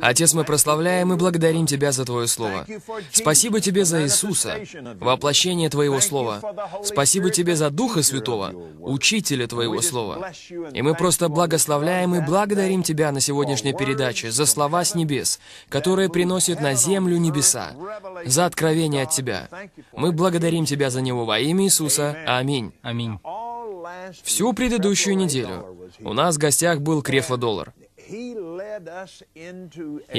Отец, мы прославляем и благодарим Тебя за Твое Слово. Спасибо Тебе за Иисуса, воплощение Твоего Слова. Спасибо Тебе за Духа Святого, Учителя Твоего Слова. И мы просто благословляем и благодарим Тебя на сегодняшней передаче за слова с небес, которые приносят на землю небеса, за откровение от Тебя. Мы благодарим Тебя за него во имя Иисуса. Аминь. Аминь. Всю предыдущую неделю у нас в гостях был Крефло Доллар. И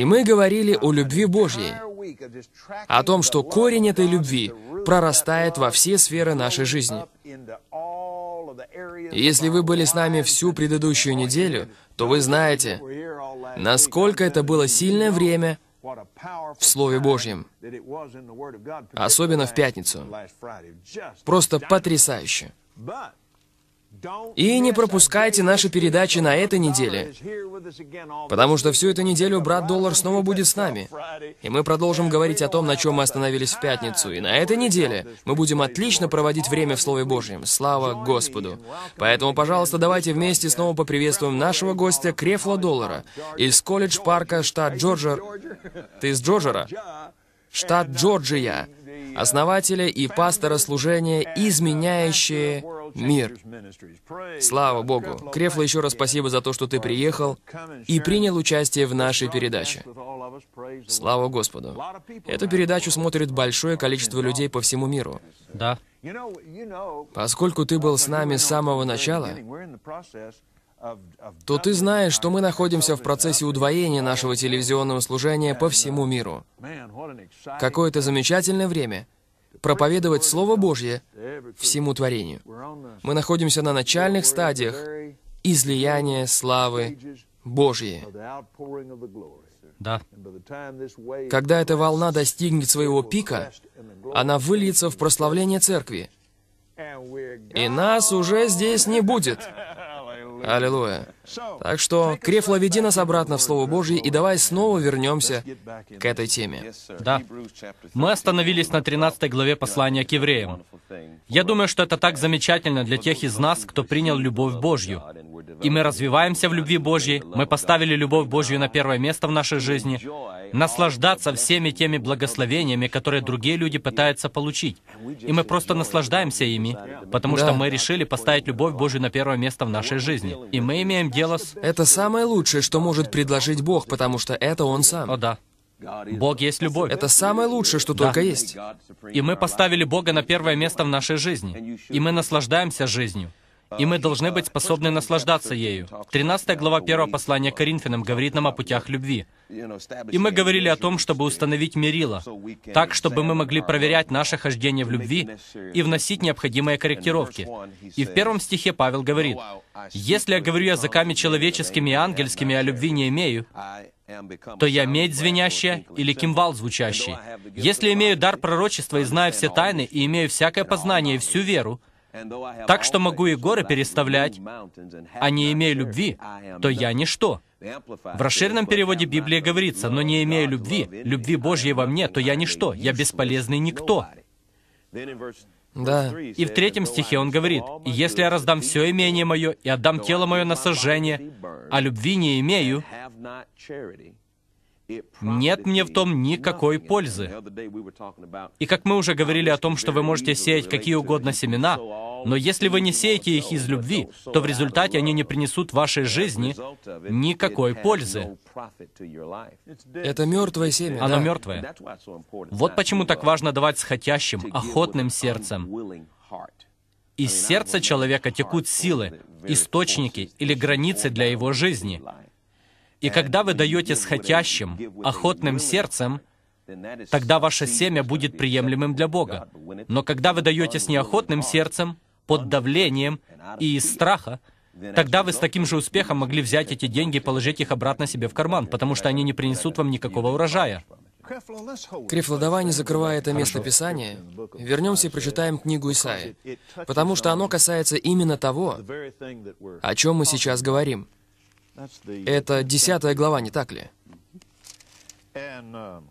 мы говорили о любви Божьей, о том, что корень этой любви прорастает во все сферы нашей жизни. И если вы были с нами всю предыдущую неделю, то вы знаете, насколько это было сильное время в Слове Божьем, особенно в пятницу. Просто потрясающе. И не пропускайте наши передачи на этой неделе, потому что всю эту неделю брат Доллар снова будет с нами. И мы продолжим говорить о том, на чем мы остановились в пятницу. И на этой неделе мы будем отлично проводить время в Слове Божьем. Слава Господу! Поэтому, пожалуйста, давайте вместе снова поприветствуем нашего гостя Крефла Доллара из колледж парка штат Джорджер. Ты из Джорджера? Штат Джорджия основателя и пастора служения «Изменяющие мир. Слава Богу. Крефло, еще раз спасибо за то, что ты приехал и принял участие в нашей передаче. Слава Господу. Эту передачу смотрит большое количество людей по всему миру. Да. Поскольку ты был с нами с самого начала, то ты знаешь, что мы находимся в процессе удвоения нашего телевизионного служения по всему миру. Какое-то замечательное время — проповедовать Слово Божье всему творению. Мы находимся на начальных стадиях излияния славы Божьей. Да. Когда эта волна достигнет своего пика, она выльется в прославление церкви. И нас уже здесь не будет. Аллилуйя. Так что, Креф, веди нас обратно в Слово Божье, и давай снова вернемся к этой теме. Да. Мы остановились на 13 главе послания к евреям. Я думаю, что это так замечательно для тех из нас, кто принял любовь Божью. И мы развиваемся в любви Божьей, мы поставили любовь Божью на первое место в нашей жизни, наслаждаться всеми теми благословениями, которые другие люди пытаются получить. И мы просто наслаждаемся ими, потому да. что мы решили поставить любовь Божью на первое место в нашей жизни. И мы имеем дело с... Это самое лучшее, что может предложить Бог, потому что это Он сам. О, да. Бог есть любовь. Это самое лучшее, что да. только есть. И мы поставили Бога на первое место в нашей жизни. И мы наслаждаемся жизнью и мы должны быть способны наслаждаться ею. 13 глава 1 послания Коринфянам говорит нам о путях любви. И мы говорили о том, чтобы установить мерило, так, чтобы мы могли проверять наше хождение в любви и вносить необходимые корректировки. И в первом стихе Павел говорит, «Если я говорю языками человеческими и ангельскими, а любви не имею, то я медь звенящая или кимвал звучащий. Если имею дар пророчества и знаю все тайны, и имею всякое познание и всю веру, так что могу и горы переставлять, а не имея любви, то я ничто. В расширенном переводе Библии говорится, но не имея любви, любви Божьей во мне, то я ничто, я бесполезный никто. Да. И в третьем стихе он говорит, если я раздам все имение мое и отдам тело мое на сожжение, а любви не имею, нет мне в том никакой пользы. И как мы уже говорили о том, что вы можете сеять какие угодно семена, но если вы не сеете их из любви, то в результате они не принесут вашей жизни никакой пользы. Это мертвое семя. Оно да. мертвое. Вот почему так важно давать с хотящим, охотным сердцем. Из сердца человека текут силы, источники или границы для его жизни. И когда вы даете с хотящим, охотным сердцем, тогда ваше семя будет приемлемым для Бога. Но когда вы даете с неохотным сердцем, под давлением и из страха, тогда вы с таким же успехом могли взять эти деньги и положить их обратно себе в карман, потому что они не принесут вам никакого урожая. Крифло, давай не закрывая это место Писания, вернемся и прочитаем книгу Исаи, потому что оно касается именно того, о чем мы сейчас говорим. Это десятая глава, не так ли? Um,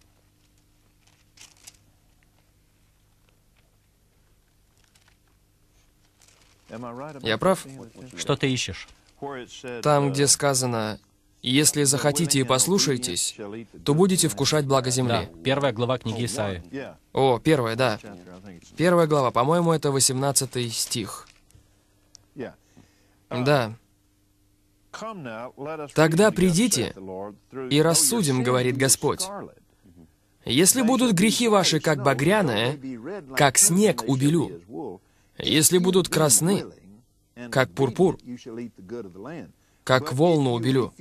Я прав? Что ты ищешь? Там, uh, где сказано, «Если захотите и послушаетесь, то будете вкушать благо земли». Да, первая глава книги oh, Исаи. О, первая, да. Первая глава, по-моему, это 18 стих. Да. Тогда придите и рассудим, говорит Господь. Если будут грехи ваши как багряное, как снег убелю. Если будут красны, как пурпур, как волну убелю.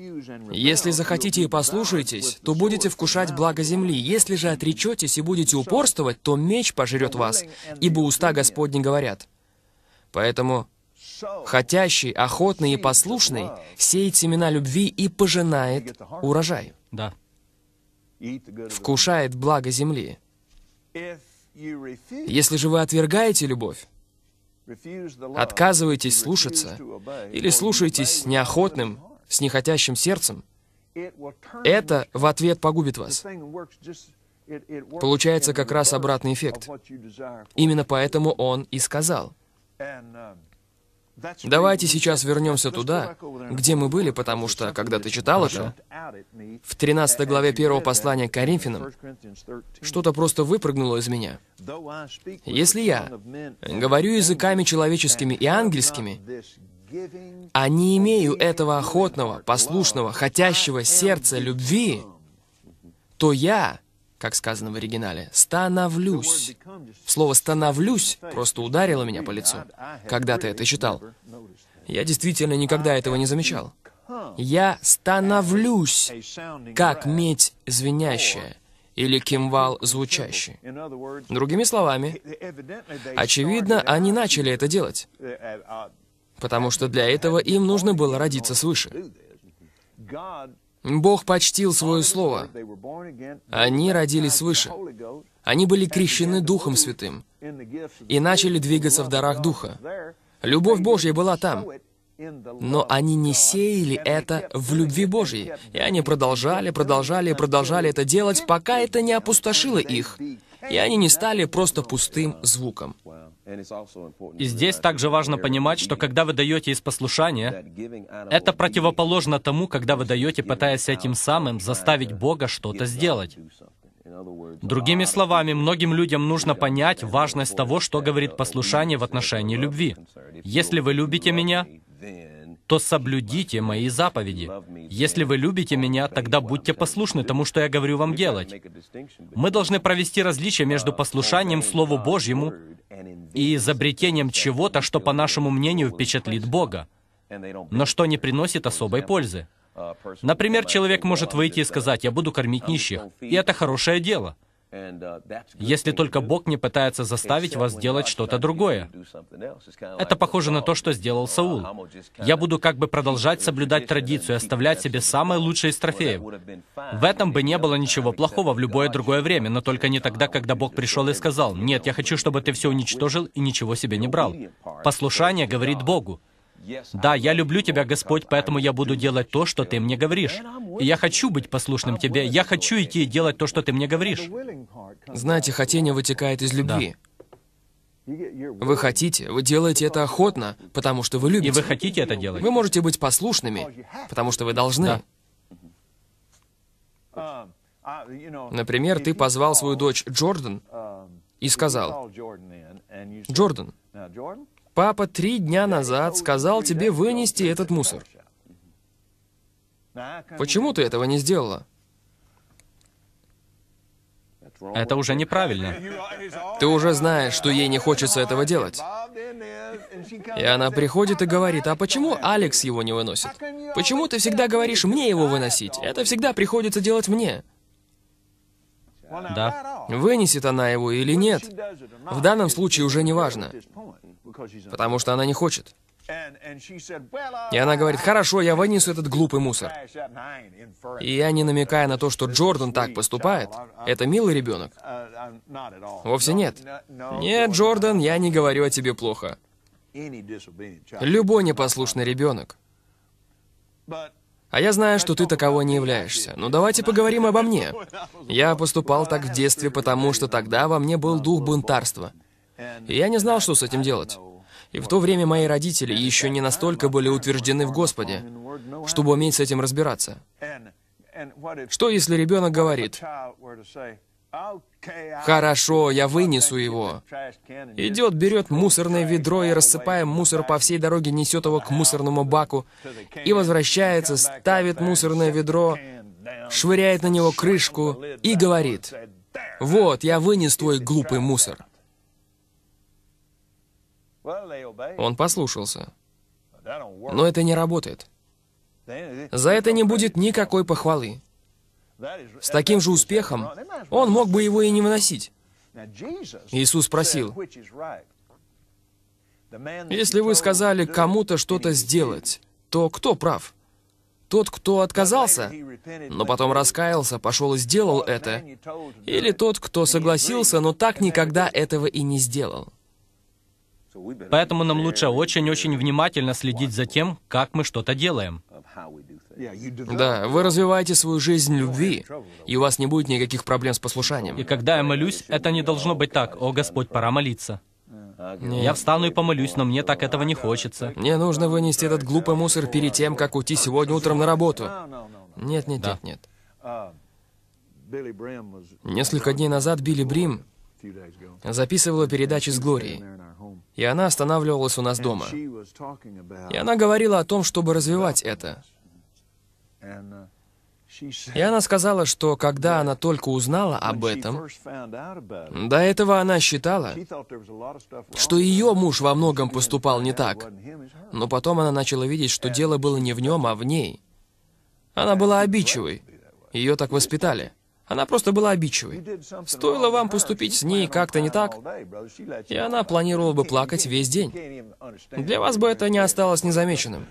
Если захотите и послушаетесь, то будете вкушать благо земли. Если же отречетесь и будете упорствовать, то меч пожрет вас, ибо уста Господни говорят. Поэтому Хотящий, охотный и послушный сеет семена любви и пожинает урожай. Да. Вкушает благо земли. Если же вы отвергаете любовь, отказываетесь слушаться или слушаетесь неохотным, с нехотящим сердцем, это в ответ погубит вас. Получается как раз обратный эффект. Именно поэтому он и сказал. Давайте сейчас вернемся туда, где мы были, потому что, когда ты читал это, в 13 главе первого послания к Коринфянам, что-то просто выпрыгнуло из меня. Если я говорю языками человеческими и ангельскими, а не имею этого охотного, послушного, хотящего сердца любви, то я как сказано в оригинале, «становлюсь». Слово «становлюсь» просто ударило меня по лицу. Когда ты это читал? Я действительно никогда этого не замечал. Я становлюсь, как медь звенящая или кимвал звучащий. Другими словами, очевидно, они начали это делать, потому что для этого им нужно было родиться свыше. Бог почтил свое слово. Они родились свыше. Они были крещены Духом Святым и начали двигаться в дарах Духа. Любовь Божья была там. Но они не сеяли это в любви Божьей. И они продолжали, продолжали, продолжали это делать, пока это не опустошило их. И они не стали просто пустым звуком. И здесь также важно понимать, что когда вы даете из послушания, это противоположно тому, когда вы даете, пытаясь этим самым заставить Бога что-то сделать. Другими словами, многим людям нужно понять важность того, что говорит послушание в отношении любви. Если вы любите меня, то соблюдите мои заповеди. Если вы любите меня, тогда будьте послушны тому, что я говорю вам делать. Мы должны провести различие между послушанием Слову Божьему и изобретением чего-то, что, по нашему мнению, впечатлит Бога, но что не приносит особой пользы. Например, человек может выйти и сказать, «Я буду кормить нищих», и это хорошее дело — Uh, Если только Бог не пытается заставить вас делать что-то другое. Это похоже на то, что сделал uh, Саул. Я буду как бы продолжать соблюдать традицию и оставлять себе самое лучшее из трофеев. В этом бы не было ничего плохого в любое другое время, но только не тогда, когда Бог пришел и сказал, «Нет, я хочу, чтобы ты все уничтожил и ничего себе не брал». Послушание говорит Богу. Да, я люблю тебя, Господь, поэтому я буду делать то, что ты мне говоришь. И я хочу быть послушным тебе. Я хочу идти и делать то, что ты мне говоришь. Знаете, хотение вытекает из любви. Да. Вы хотите, вы делаете это охотно, потому что вы любите. И вы хотите это делать. Вы можете быть послушными, потому что вы должны. Да. Например, ты позвал свою дочь Джордан и сказал, «Джордан, Папа три дня назад сказал тебе вынести этот мусор. Почему ты этого не сделала? Это уже неправильно. Ты уже знаешь, что ей не хочется этого делать. И она приходит и говорит, а почему Алекс его не выносит? Почему ты всегда говоришь мне его выносить? Это всегда приходится делать мне. Да. Вынесет она его или нет, в данном случае уже не важно потому что она не хочет. И она говорит, хорошо, я вынесу этот глупый мусор. И я не намекая на то, что Джордан так поступает, uh, uh, это милый ребенок. Uh, Вовсе нет. Нет, Джордан, я не говорю о тебе плохо. Любой непослушный ребенок. А я знаю, что ты таково не являешься. Но ну, давайте поговорим обо мне. Я поступал так в детстве, потому что тогда во мне был дух бунтарства. И я не знал, что с этим делать. И в то время мои родители еще не настолько были утверждены в Господе, чтобы уметь с этим разбираться. Что, если ребенок говорит, «Хорошо, я вынесу его». Идет, берет мусорное ведро и, рассыпая мусор по всей дороге, несет его к мусорному баку и возвращается, ставит мусорное ведро, швыряет на него крышку и говорит, «Вот, я вынес твой глупый мусор». Он послушался. Но это не работает. За это не будет никакой похвалы. С таким же успехом он мог бы его и не выносить. Иисус спросил, «Если вы сказали кому-то что-то сделать, то кто прав? Тот, кто отказался, но потом раскаялся, пошел и сделал это, или тот, кто согласился, но так никогда этого и не сделал?» Поэтому нам лучше очень-очень внимательно следить за тем, как мы что-то делаем. Да, вы развиваете свою жизнь любви, и у вас не будет никаких проблем с послушанием. И когда я молюсь, это не должно быть так, «О, Господь, пора молиться». Нет. Я встану и помолюсь, но мне так этого не хочется. Мне нужно вынести этот глупый мусор перед тем, как уйти сегодня утром на работу. Нет, нет, да. нет, нет. Несколько дней назад Билли Брим записывала передачи с Глорией. И она останавливалась у нас дома. И она говорила о том, чтобы развивать это. Uh, И она сказала, что когда она только узнала об этом, до этого она считала, что ее муж во многом поступал не так. Но потом она начала видеть, что дело было не в нем, а в ней. Она была обидчивой. Ее так воспитали. Она просто была обидчивой. Стоило вам поступить с ней как-то не так, и она планировала бы плакать весь день. Для вас бы это не осталось незамеченным.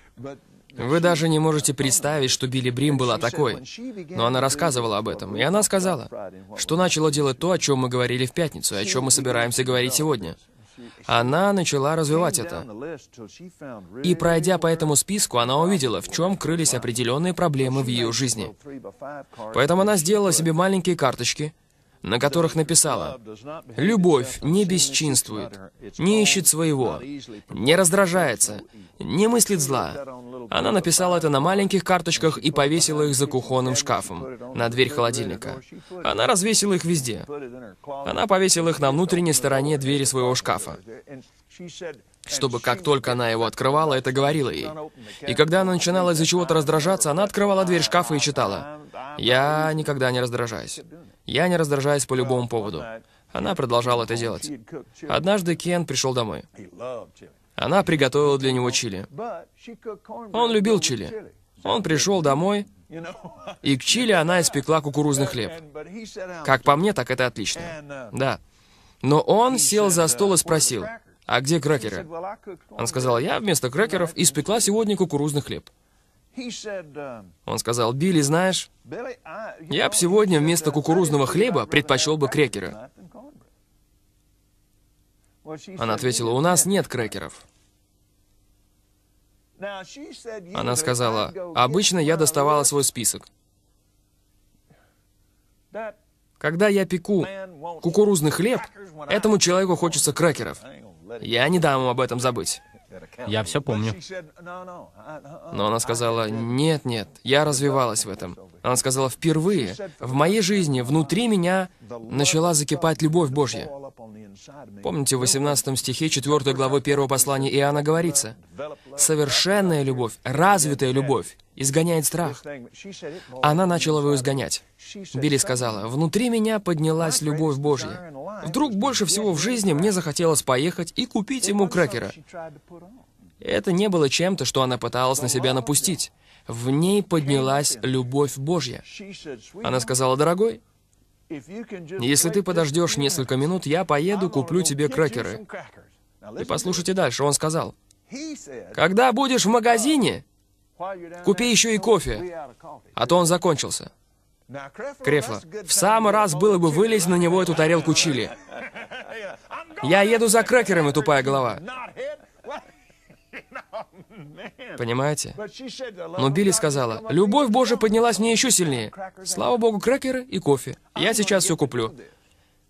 Вы даже не можете представить, что Билли Брим была такой. Но она рассказывала об этом, и она сказала, что начала делать то, о чем мы говорили в пятницу, и о чем мы собираемся говорить сегодня она начала развивать это. И пройдя по этому списку, она увидела, в чем крылись определенные проблемы в ее жизни. Поэтому она сделала себе маленькие карточки, на которых написала «Любовь не бесчинствует, не ищет своего, не раздражается, не мыслит зла». Она написала это на маленьких карточках и повесила их за кухонным шкафом на дверь холодильника. Она развесила их везде. Она повесила их на внутренней стороне двери своего шкафа чтобы как только она его открывала, это говорила ей. И когда она начинала из-за чего-то раздражаться, она открывала дверь шкафа и читала. «Я никогда не раздражаюсь. Я не раздражаюсь по любому поводу. Она продолжала это делать. Однажды Кен пришел домой. Она приготовила для него чили. Он любил чили. Он пришел домой, и к чили она испекла кукурузный хлеб. Как по мне, так это отлично. Да. Но он сел за стол и спросил, а где крекеры? Он сказал, я вместо крекеров испекла сегодня кукурузный хлеб. Um, Он сказал, «Билли, знаешь, я бы сегодня вместо uh, кукурузного хлеба предпочел бы крекеры». Она ответила, «У нас нет крекеров». Она сказала, «Обычно я доставала свой список. Когда я пеку кукурузный хлеб, этому человеку хочется крекеров. Я не дам ему об этом забыть». Я все помню. Но она сказала, нет, нет, я развивалась в этом. Она сказала, впервые в моей жизни внутри меня начала закипать любовь Божья. Помните, в 18 стихе 4 главы 1 послания Иоанна говорится, «Совершенная любовь, развитая любовь, изгоняет страх». Она начала его изгонять. Билли сказала, «Внутри меня поднялась любовь Божья. Вдруг больше всего в жизни мне захотелось поехать и купить ему крекера». Это не было чем-то, что она пыталась на себя напустить в ней поднялась любовь Божья. Она сказала, «Дорогой, если ты подождешь несколько минут, я поеду, куплю тебе крекеры». И послушайте дальше, он сказал, «Когда будешь в магазине, купи еще и кофе, а то он закончился». Крефла, в самый раз было бы вылезть на него эту тарелку чили. Я еду за крекерами, тупая голова. Понимаете? Но Билли сказала, «Любовь Божия поднялась мне еще сильнее. Слава Богу, крекеры и кофе. Я сейчас все куплю».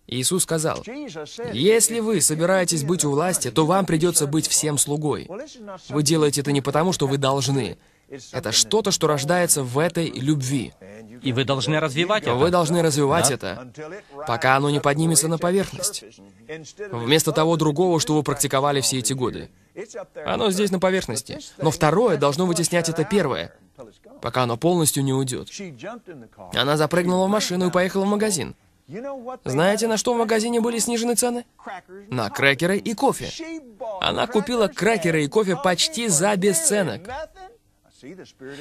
Иисус сказал, «Если вы собираетесь быть у власти, то вам придется быть всем слугой. Вы делаете это не потому, что вы должны. Это что-то, что рождается в этой любви. И вы должны развивать это. Вы должны развивать да? это, пока оно не поднимется на поверхность. Вместо того другого, что вы практиковали все эти годы. Оно здесь на поверхности. Но второе должно вытеснять это первое, пока оно полностью не уйдет. Она запрыгнула в машину и поехала в магазин. Знаете, на что в магазине были снижены цены? На крекеры и кофе. Она купила крекеры и кофе почти за бесценок.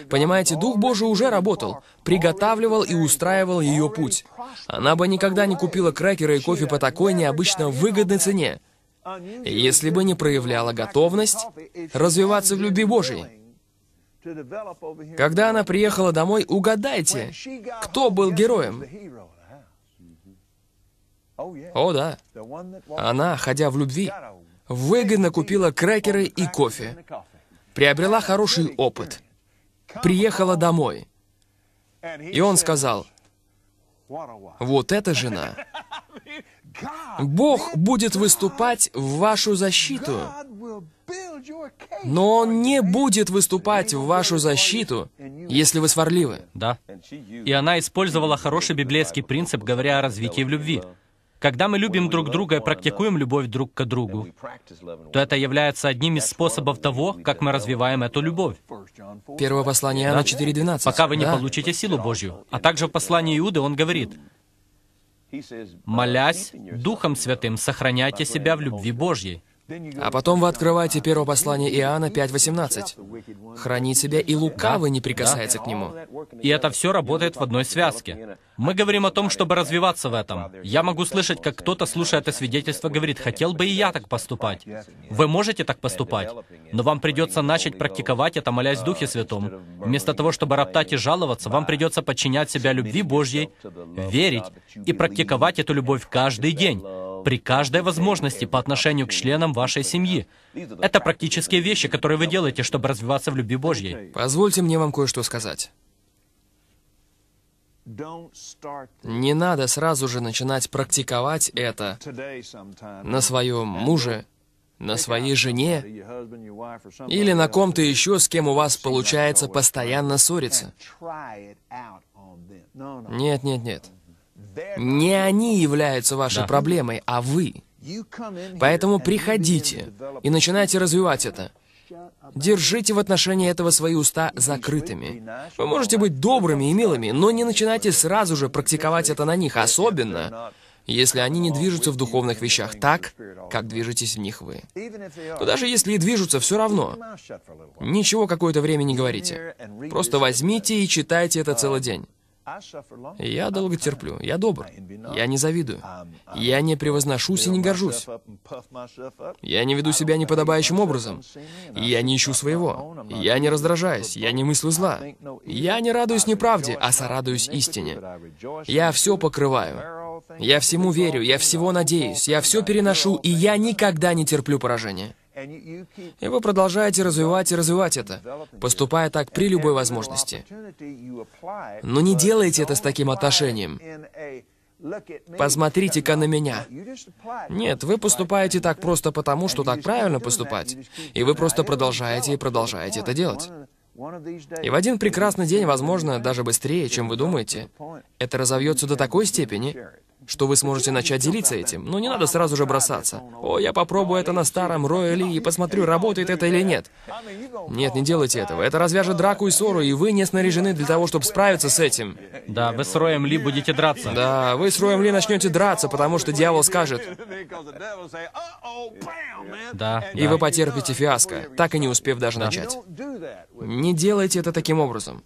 Понимаете, Дух Божий уже работал, приготавливал и устраивал ее путь. Она бы никогда не купила крекеры и кофе по такой необычно выгодной цене если бы не проявляла готовность развиваться в любви Божией. Когда она приехала домой, угадайте, кто был героем? О да, она, ходя в любви, выгодно купила крекеры и кофе, приобрела хороший опыт, приехала домой. И он сказал, вот эта жена Бог будет выступать в вашу защиту. Но Он не будет выступать в вашу защиту, если вы сварливы. Да. И она использовала хороший библейский принцип, говоря о развитии в любви. Когда мы любим друг друга и практикуем любовь друг к другу, то это является одним из способов того, как мы развиваем эту любовь. Первое послание Иоанна да? 4.12. Пока вы не да. получите силу Божью. А также в послании Иуды он говорит, Молясь, Духом Святым сохраняйте себя в любви Божьей. А потом вы открываете первое послание Иоанна 5.18. «Хранит себя, и лукавый не прикасается к нему». И это все работает в одной связке. Мы говорим о том, чтобы развиваться в этом. Я могу слышать, как кто-то, слушая это свидетельство, говорит, «Хотел бы и я так поступать». Вы можете так поступать, но вам придется начать практиковать это, молясь Духе Святом. Вместо того, чтобы роптать и жаловаться, вам придется подчинять себя любви Божьей, верить и практиковать эту любовь каждый день, при каждой возможности по отношению к членам вашей семьи. Это практические вещи, которые вы делаете, чтобы развиваться в любви Божьей. Позвольте мне вам кое-что сказать. Не надо сразу же начинать практиковать это на своем муже, на своей жене или на ком-то еще, с кем у вас получается постоянно ссориться. Нет, нет, нет. Не они являются вашей проблемой, а вы. Поэтому приходите и начинайте развивать это. Держите в отношении этого свои уста закрытыми. Вы можете быть добрыми и милыми, но не начинайте сразу же практиковать это на них, особенно если они не движутся в духовных вещах так, как движетесь в них вы. Но даже если и движутся, все равно. Ничего какое-то время не говорите. Просто возьмите и читайте это целый день. Я долго терплю, я добр, я не завидую, я не превозношусь и не горжусь. Я не веду себя неподобающим образом, я не ищу своего, я не раздражаюсь, я не мыслю зла, я не радуюсь неправде, а сорадуюсь истине. Я все покрываю, я всему верю, я всего надеюсь, я все переношу, и я никогда не терплю поражения. И вы продолжаете развивать и развивать это, поступая так при любой возможности. Но не делайте это с таким отношением. «Посмотрите-ка на меня». Нет, вы поступаете так просто потому, что так правильно поступать. И вы просто продолжаете и продолжаете это делать. И в один прекрасный день, возможно, даже быстрее, чем вы думаете, это разовьется до такой степени, что вы сможете начать делиться этим, но ну, не надо сразу же бросаться. «О, я попробую это на старом Рояле и посмотрю, работает это или нет». Нет, не делайте этого. Это развяжет драку и ссору, и вы не снаряжены для того, чтобы справиться с этим. Да, вы с Роем Ли будете драться. Да, вы с Роем Ли начнете драться, потому что дьявол скажет. Да. И да. вы потерпите фиаско, так и не успев даже да. начать. Не делайте это таким образом.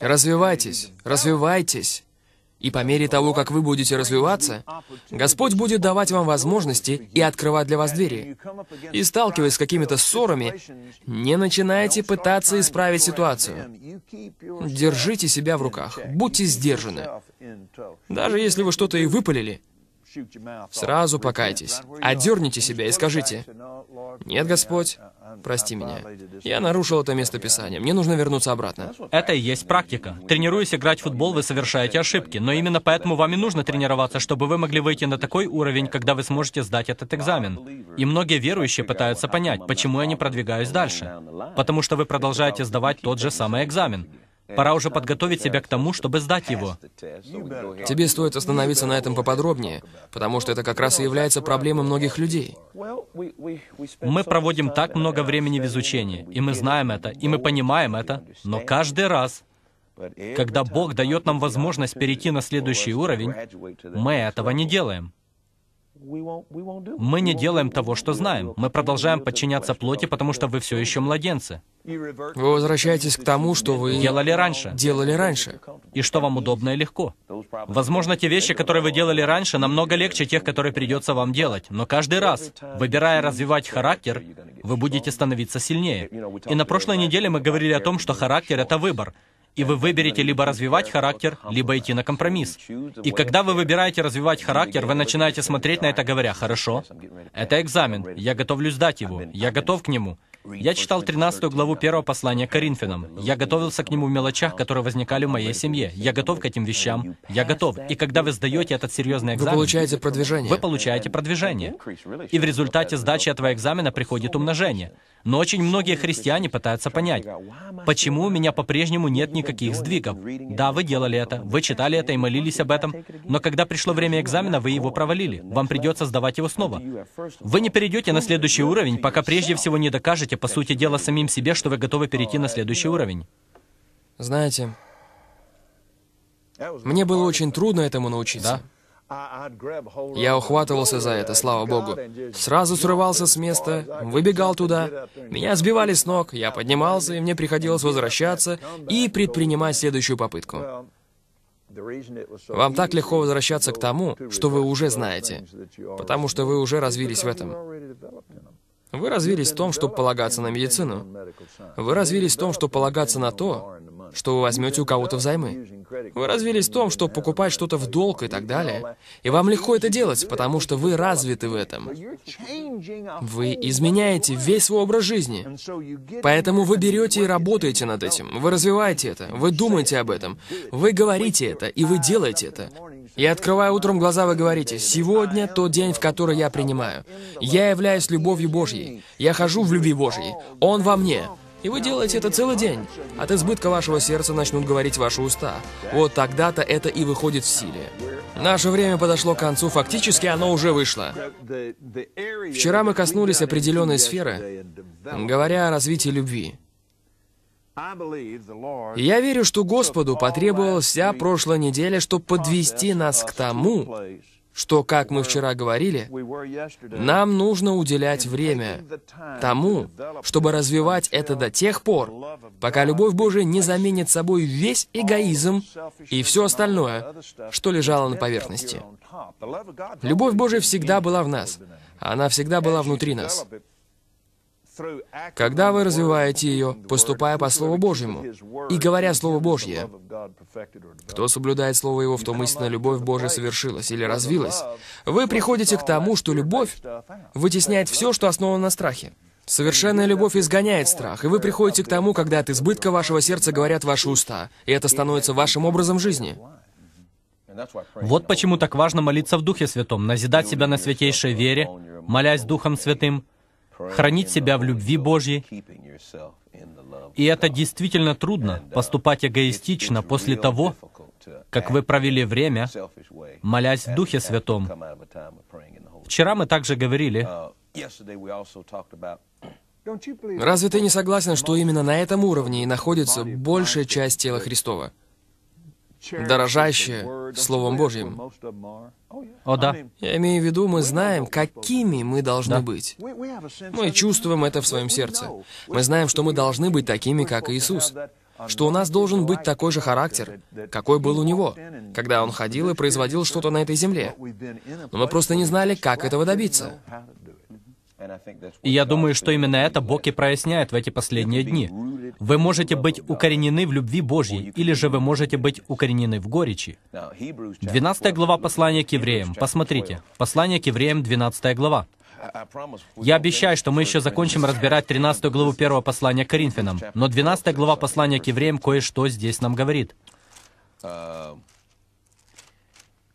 Развивайтесь, развивайтесь. И по мере того, как вы будете развиваться, Господь будет давать вам возможности и открывать для вас двери. И сталкиваясь с какими-то ссорами, не начинайте пытаться исправить ситуацию. Держите себя в руках, будьте сдержаны. Даже если вы что-то и выпалили, сразу покайтесь, одерните себя и скажите, «Нет, Господь, Прости меня. Я нарушил это место писания. Мне нужно вернуться обратно. Это и есть практика. Тренируясь играть в футбол, вы совершаете ошибки. Но именно поэтому вам и нужно тренироваться, чтобы вы могли выйти на такой уровень, когда вы сможете сдать этот экзамен. И многие верующие пытаются понять, почему я не продвигаюсь дальше. Потому что вы продолжаете сдавать тот же самый экзамен. Пора уже подготовить себя к тому, чтобы сдать его. Тебе стоит остановиться на этом поподробнее, потому что это как раз и является проблемой многих людей. Мы проводим так много времени в изучении, и мы знаем это, и мы понимаем это, но каждый раз, когда Бог дает нам возможность перейти на следующий уровень, мы этого не делаем. Мы не делаем того, что знаем. Мы продолжаем подчиняться плоти, потому что вы все еще младенцы. Вы возвращаетесь к тому, что вы... Делали раньше. Делали раньше. И что вам удобно и легко. Возможно, те вещи, которые вы делали раньше, намного легче тех, которые придется вам делать. Но каждый раз, выбирая развивать характер, вы будете становиться сильнее. И на прошлой неделе мы говорили о том, что характер — это выбор и вы выберете либо развивать характер, либо идти на компромисс. И когда вы выбираете развивать характер, вы начинаете смотреть на это, говоря, «Хорошо, это экзамен, я готовлюсь сдать его, я готов к нему». Я читал 13 главу первого послания Коринфянам. Я готовился к нему в мелочах, которые возникали в моей семье. Я готов к этим вещам. Я готов. И когда вы сдаете этот серьезный экзамен... Вы получаете продвижение. Вы получаете продвижение. И в результате сдачи этого экзамена приходит умножение. Но очень многие христиане пытаются понять, почему у меня по-прежнему нет никаких сдвигов. Да, вы делали это, вы читали это и молились об этом, но когда пришло время экзамена, вы его провалили. Вам придется сдавать его снова. Вы не перейдете на следующий уровень, пока прежде всего не докажете, по сути дела, самим себе, что вы готовы перейти на следующий уровень. Знаете, мне было очень трудно этому научиться. Да? Я ухватывался за это, слава богу. Сразу срывался с места, выбегал туда. Меня сбивали с ног, я поднимался, и мне приходилось возвращаться и предпринимать следующую попытку. Вам так легко возвращаться к тому, что вы уже знаете, потому что вы уже развились в этом. Вы развились в том, чтобы полагаться на медицину. Вы развились в том, чтобы полагаться на то, что вы возьмете у кого-то взаймы. Вы развились в том, что покупать что-то в долг и так далее. И вам легко это делать, потому что вы развиты в этом. Вы изменяете весь свой образ жизни. Поэтому вы берете и работаете над этим. Вы развиваете это. Вы думаете об этом. Вы говорите это, и вы делаете это. И открывая утром глаза, вы говорите, «Сегодня тот день, в который я принимаю. Я являюсь любовью Божьей. Я хожу в любви Божьей. Он во мне. И вы делаете это целый день. От избытка вашего сердца начнут говорить ваши уста. Вот тогда-то это и выходит в силе. Наше время подошло к концу, фактически оно уже вышло. Вчера мы коснулись определенной сферы, говоря о развитии любви. Я верю, что Господу потребовалась вся прошлая неделя, чтобы подвести нас к тому, что, как мы вчера говорили, нам нужно уделять время тому, чтобы развивать это до тех пор, пока любовь Божия не заменит собой весь эгоизм и все остальное, что лежало на поверхности. Любовь Божия всегда была в нас. Она всегда была внутри нас. Когда вы развиваете ее, поступая по Слову Божьему и говоря Слово Божье, кто соблюдает Слово Его, в том истинная любовь Божья совершилась или развилась, вы приходите к тому, что любовь вытесняет все, что основано на страхе. Совершенная любовь изгоняет страх, и вы приходите к тому, когда от избытка вашего сердца говорят ваши уста, и это становится вашим образом жизни. Вот почему так важно молиться в Духе Святом, назидать себя на святейшей вере, молясь Духом Святым, хранить себя в любви Божьей. И это действительно трудно, поступать эгоистично после того, как вы провели время, молясь в Духе Святом. Вчера мы также говорили, Разве ты не согласен, что именно на этом уровне и находится большая часть тела Христова? дорожащие Словом Божьим. О да. Я имею в виду, мы знаем, какими мы должны да. быть. Мы чувствуем это в своем сердце. Мы знаем, что мы должны быть такими, как Иисус. Что у нас должен быть такой же характер, какой был у Него, когда Он ходил и производил что-то на этой земле. Но мы просто не знали, как этого добиться. И я думаю, что именно это Бог и проясняет в эти последние дни. Вы можете быть укоренены в любви Божьей, или же вы можете быть укоренены в горечи. 12 глава послания к евреям. Посмотрите. Послание к евреям, 12 глава. Я обещаю, что мы еще закончим разбирать 13 главу первого послания к Коринфянам, но 12 глава послания к евреям кое-что здесь нам говорит. Uh,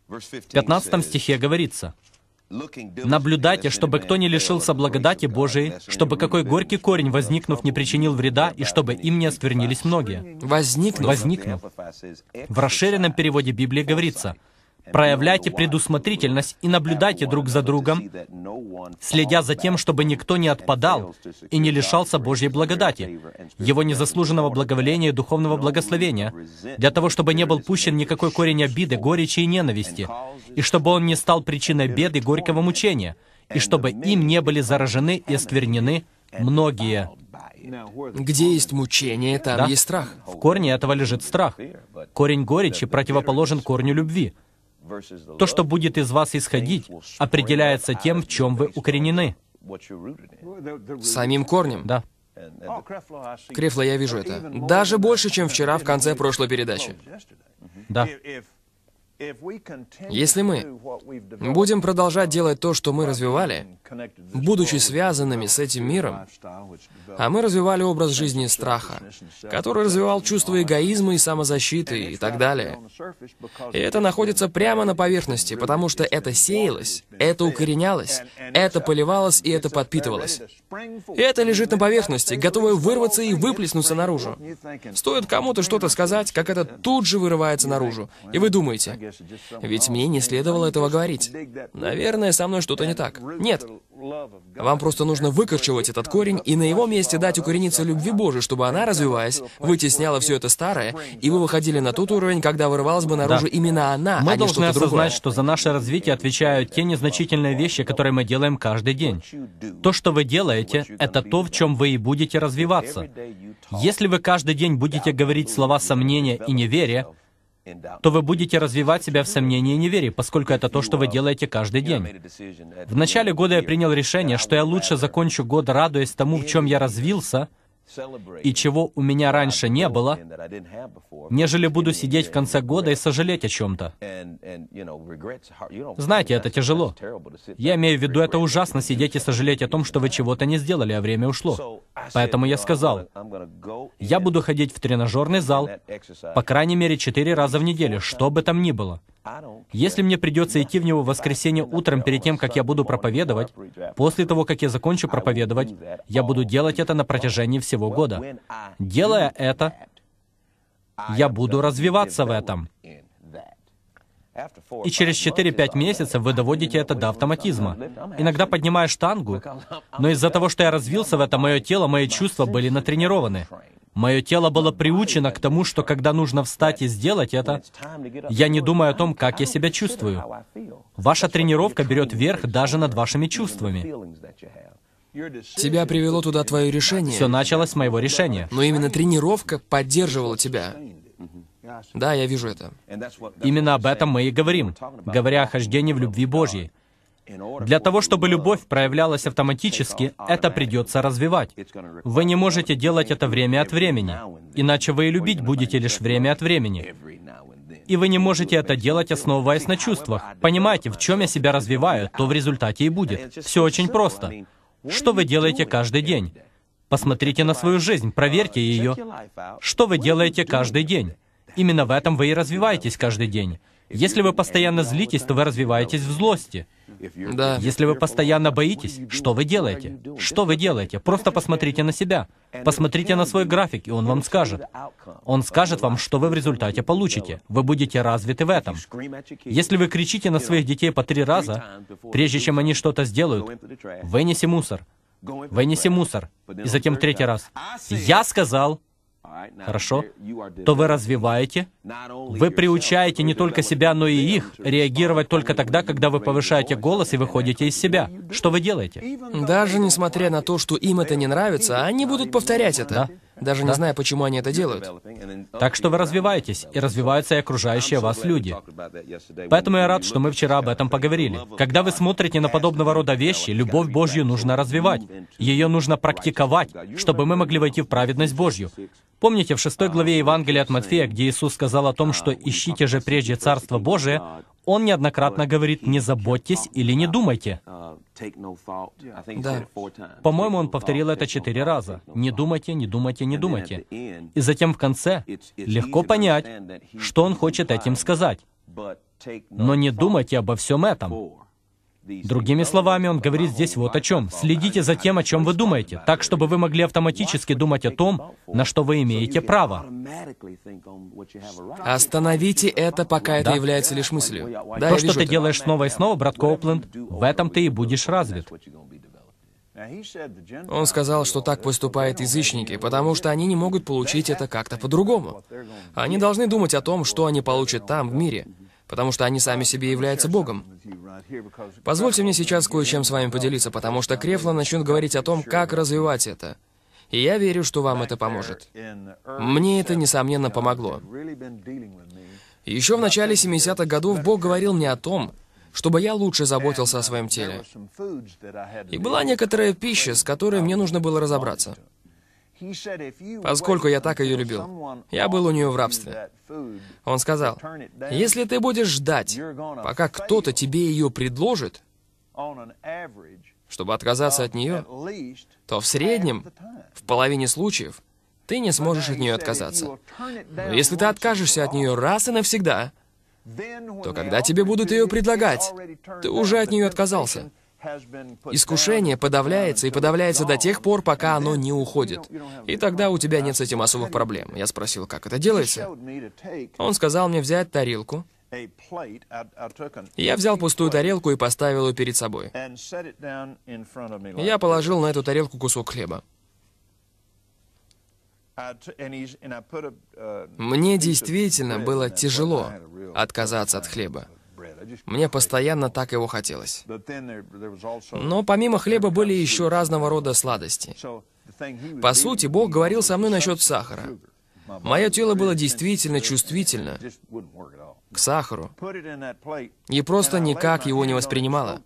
в 15 стихе говорится, Наблюдайте, чтобы кто не лишился благодати Божией, чтобы какой горький корень, возникнув, не причинил вреда, и чтобы им не осквернились многие. Возникнув. Возникнув. В расширенном переводе Библии говорится — Проявляйте предусмотрительность и наблюдайте друг за другом, следя за тем, чтобы никто не отпадал и не лишался Божьей благодати, Его незаслуженного благоволения и духовного благословения, для того, чтобы не был пущен никакой корень обиды, горечи и ненависти, и чтобы он не стал причиной беды и горького мучения, и чтобы им не были заражены и осквернены многие. Где есть мучение, там да? есть страх. В корне этого лежит страх. Корень горечи противоположен корню любви — то, что будет из вас исходить, определяется тем, в чем вы укоренены. Самим корнем? Да. Крефло, я вижу это. Даже больше, чем вчера в конце прошлой передачи. Да. Если мы будем продолжать делать то, что мы развивали, будучи связанными с этим миром, а мы развивали образ жизни страха, который развивал чувство эгоизма и самозащиты и так далее. И это находится прямо на поверхности, потому что это сеялось, это укоренялось, это поливалось и это подпитывалось. И это лежит на поверхности, готовое вырваться и выплеснуться наружу. Стоит кому-то что-то сказать, как это тут же вырывается наружу. И вы думаете, ведь мне не следовало этого говорить. Наверное, со мной что-то не так. Нет, вам просто нужно выкорчевать этот корень и на его месте дать укорениться любви Божией, чтобы она, развиваясь, вытесняла все это старое, и вы выходили на тот уровень, когда вырывалась бы наружу да. именно она, мы а не что-то другое. Мы должны осознать, что за наше развитие отвечают те незначительные вещи, которые мы делаем каждый день. То, что вы делаете, это то, в чем вы и будете развиваться. Если вы каждый день будете говорить слова сомнения и неверия, то вы будете развивать себя в сомнении и неверии, поскольку это то, что вы делаете каждый день. В начале года я принял решение, что я лучше закончу год, радуясь тому, в чем я развился, — и чего у меня раньше не было, нежели буду сидеть в конце года и сожалеть о чем-то. Знаете, это тяжело. Я имею в виду, это ужасно сидеть и сожалеть о том, что вы чего-то не сделали, а время ушло. Поэтому я сказал, я буду ходить в тренажерный зал, по крайней мере, четыре раза в неделю, что бы там ни было. Если мне придется идти в него в воскресенье утром перед тем, как я буду проповедовать, после того, как я закончу проповедовать, я буду делать это на протяжении всего года. Делая это, я буду развиваться в этом. И через 4-5 месяцев вы доводите это до автоматизма. Иногда поднимаю штангу, но из-за того, что я развился в этом, мое тело, мои чувства были натренированы. Мое тело было приучено к тому, что когда нужно встать и сделать это, я не думаю о том, как я себя чувствую. Ваша тренировка берет верх даже над вашими чувствами. Тебя привело туда твое решение. Все началось с моего решения. Но именно тренировка поддерживала тебя. Да, я вижу это. Именно об этом мы и говорим, говоря о хождении в любви Божьей. Для того, чтобы любовь проявлялась автоматически, это придется развивать. Вы не можете делать это время от времени, иначе вы и любить будете лишь время от времени. И вы не можете это делать, основываясь на чувствах. Понимаете, в чем я себя развиваю, то в результате и будет. Все очень просто. Что вы делаете каждый день? Посмотрите на свою жизнь, проверьте ее. Что вы делаете каждый день? Именно в этом вы и развиваетесь каждый день. Если вы постоянно злитесь, то вы развиваетесь в злости. Да. Если вы постоянно боитесь, что вы делаете? Что вы делаете? Просто посмотрите на себя. Посмотрите на свой график, и он вам скажет. Он скажет вам, что вы в результате получите. Вы будете развиты в этом. Если вы кричите на своих детей по три раза, прежде чем они что-то сделают, вынеси мусор. Вынеси мусор. И затем третий раз. Я сказал, хорошо, то вы развиваете, вы приучаете не только себя, но и их реагировать только тогда, когда вы повышаете голос и выходите из себя. Что вы делаете? Даже несмотря на то, что им это не нравится, они будут повторять это. Да даже не зная, почему они это делают. Так что вы развиваетесь, и развиваются и окружающие вас люди. Поэтому я рад, что мы вчера об этом поговорили. Когда вы смотрите на подобного рода вещи, любовь Божью нужно развивать. Ее нужно практиковать, чтобы мы могли войти в праведность Божью. Помните, в 6 главе Евангелия от Матфея, где Иисус сказал о том, что «ищите же прежде Царство Божие», Он неоднократно говорит «не заботьтесь или не думайте». Да. По-моему, он повторил это четыре раза. Не думайте, не думайте, не думайте. И затем в конце легко понять, что он хочет этим сказать. Но не думайте обо всем этом. Другими словами, он говорит здесь вот о чем. Следите за тем, о чем вы думаете, так, чтобы вы могли автоматически думать о том, на что вы имеете право. Остановите это, пока да. это является лишь мыслью. Да, То, что ты это. делаешь снова и снова, брат Коупленд, в этом ты и будешь развит. Он сказал, что так поступают язычники, потому что они не могут получить это как-то по-другому. Они должны думать о том, что они получат там, в мире, потому что они сами себе являются Богом. Позвольте мне сейчас кое-чем с вами поделиться, потому что Крефло начнет говорить о том, как развивать это. И я верю, что вам это поможет. Мне это, несомненно, помогло. Еще в начале 70-х годов Бог говорил мне о том, чтобы я лучше заботился о своем теле. И была некоторая пища, с которой мне нужно было разобраться поскольку я так ее любил. Я был у нее в рабстве. Он сказал, если ты будешь ждать, пока кто-то тебе ее предложит, чтобы отказаться от нее, то в среднем, в половине случаев, ты не сможешь от нее отказаться. Но если ты откажешься от нее раз и навсегда, то когда тебе будут ее предлагать, ты уже от нее отказался. Искушение подавляется и подавляется до тех пор, пока оно не уходит. И тогда у тебя нет с этим особых проблем. Я спросил, как это делается? Он сказал мне взять тарелку. Я взял пустую тарелку и поставил ее перед собой. Я положил на эту тарелку кусок хлеба. Мне действительно было тяжело отказаться от хлеба. Мне постоянно так его хотелось. Но помимо хлеба были еще разного рода сладости. По сути, Бог говорил со мной насчет сахара. Мое тело было действительно чувствительно к сахару и просто никак его не воспринимало.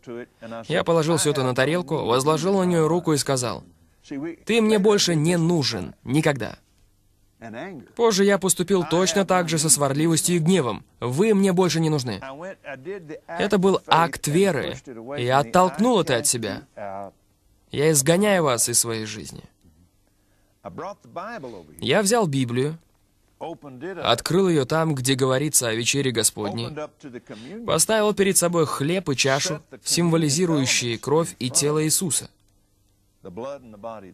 Я положил все это на тарелку, возложил на нее руку и сказал, «Ты мне больше не нужен. Никогда». Позже я поступил точно так же со сварливостью и гневом. Вы мне больше не нужны. Это был акт веры. И я оттолкнул это от себя. Uh, я изгоняю вас из своей жизни. Я взял Библию, открыл ее там, где говорится о вечере Господней, поставил перед собой хлеб и чашу, символизирующие кровь и тело Иисуса.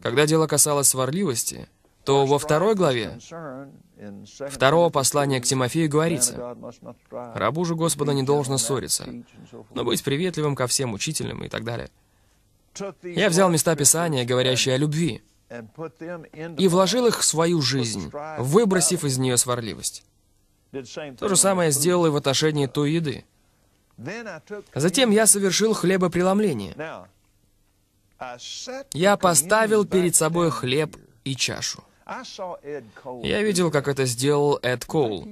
Когда дело касалось сварливости, то во второй главе второго послания к Тимофею говорится, «Рабу же Господа не должно ссориться, но быть приветливым ко всем учителям» и так далее. Я взял места Писания, говорящие о любви, и вложил их в свою жизнь, выбросив из нее сварливость. То же самое сделал и в отношении той еды. Затем я совершил хлебопреломление. Я поставил перед собой хлеб и чашу. Я видел, как это сделал Эд Коул.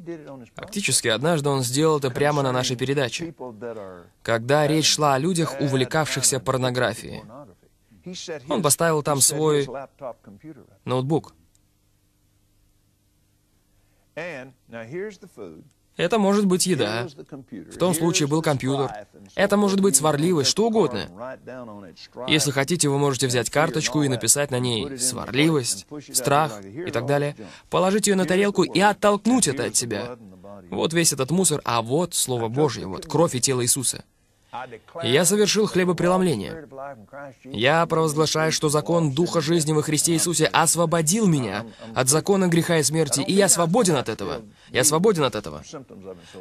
Фактически, однажды он сделал это прямо на нашей передаче, когда речь шла о людях, увлекавшихся порнографией. Он поставил там свой ноутбук. Это может быть еда. В том случае был компьютер. Это может быть сварливость, что угодно. Если хотите, вы можете взять карточку и написать на ней сварливость, страх и так далее. Положить ее на тарелку и оттолкнуть это от себя. Вот весь этот мусор, а вот Слово Божье, вот кровь и тело Иисуса. Я совершил хлебопреломление. Я провозглашаю, что закон Духа жизни во Христе Иисусе освободил меня от закона греха и смерти, и я свободен от этого. Я свободен от этого.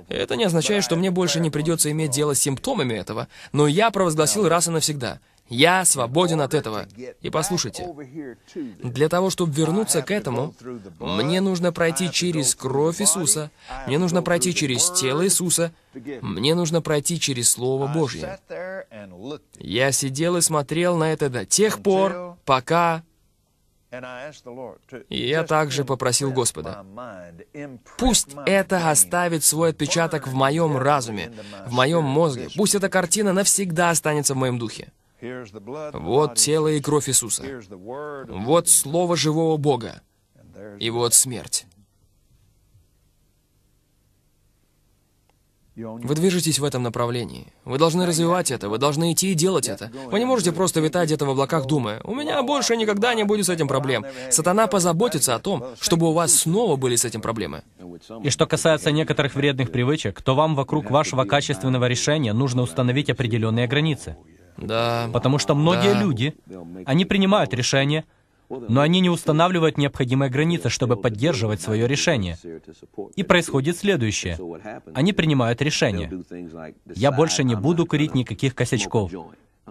Это не означает, что мне больше не придется иметь дело с симптомами этого, но я провозгласил раз и навсегда. Я свободен от этого. И послушайте, для того, чтобы вернуться к этому, мне нужно пройти через кровь Иисуса, мне нужно пройти через тело Иисуса, мне нужно пройти через Слово Божье. Я сидел и смотрел на это до тех пор, пока и я также попросил Господа, пусть это оставит свой отпечаток в моем разуме, в моем мозге, пусть эта картина навсегда останется в моем духе. Вот тело и кровь Иисуса. Вот слово живого Бога. И вот смерть. Вы движетесь в этом направлении. Вы должны развивать это, вы должны идти и делать это. Вы не можете просто витать где в облаках, думая, «У меня больше никогда не будет с этим проблем». Сатана позаботится о том, чтобы у вас снова были с этим проблемы. И что касается некоторых вредных привычек, то вам вокруг вашего качественного решения нужно установить определенные границы. Да. Потому что многие да. люди, они принимают решения, но они не устанавливают необходимые границы, чтобы поддерживать свое решение. И происходит следующее. Они принимают решение. Я больше не буду курить никаких косячков.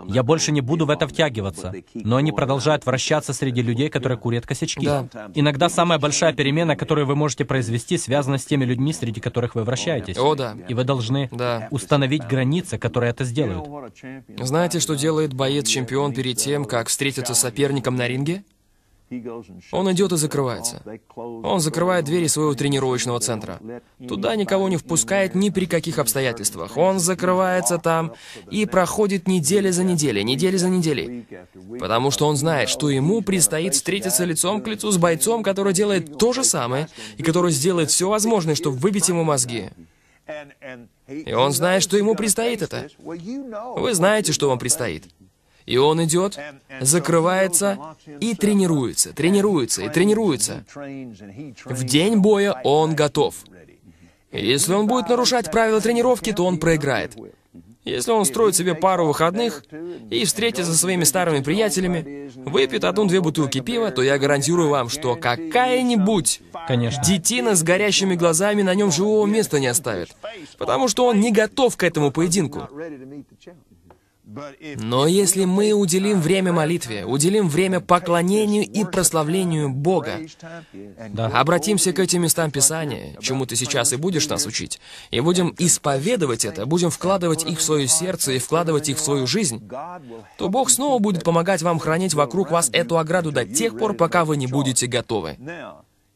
Я больше не буду в это втягиваться. Но они продолжают вращаться среди людей, которые курят косячки. Да. Иногда самая большая перемена, которую вы можете произвести, связана с теми людьми, среди которых вы вращаетесь. О, да. И вы должны да. установить границы, которые это сделают. Знаете, что делает боец-чемпион перед тем, как встретиться с соперником на ринге? Он идет и закрывается. Он закрывает двери своего тренировочного центра. Туда никого не впускает ни при каких обстоятельствах. Он закрывается там и проходит недели за неделей, недели за неделей. Потому что он знает, что ему предстоит встретиться лицом к лицу с бойцом, который делает то же самое и который сделает все возможное, чтобы выбить ему мозги. И он знает, что ему предстоит это. Вы знаете, что вам предстоит. И он идет, закрывается и тренируется, тренируется и тренируется. В день боя он готов. Если он будет нарушать правила тренировки, то он проиграет. Если он строит себе пару выходных и встретится со своими старыми приятелями, выпьет одну-две бутылки пива, то я гарантирую вам, что какая-нибудь Конечно. детина с горящими глазами на нем живого места не оставит, потому что он не готов к этому поединку. Но если мы уделим время молитве, уделим время поклонению и прославлению Бога, да. обратимся к этим местам Писания, чему ты сейчас и будешь нас учить, и будем исповедовать это, будем вкладывать их в свое сердце и вкладывать их в свою жизнь, то Бог снова будет помогать вам хранить вокруг вас эту ограду до тех пор, пока вы не будете готовы.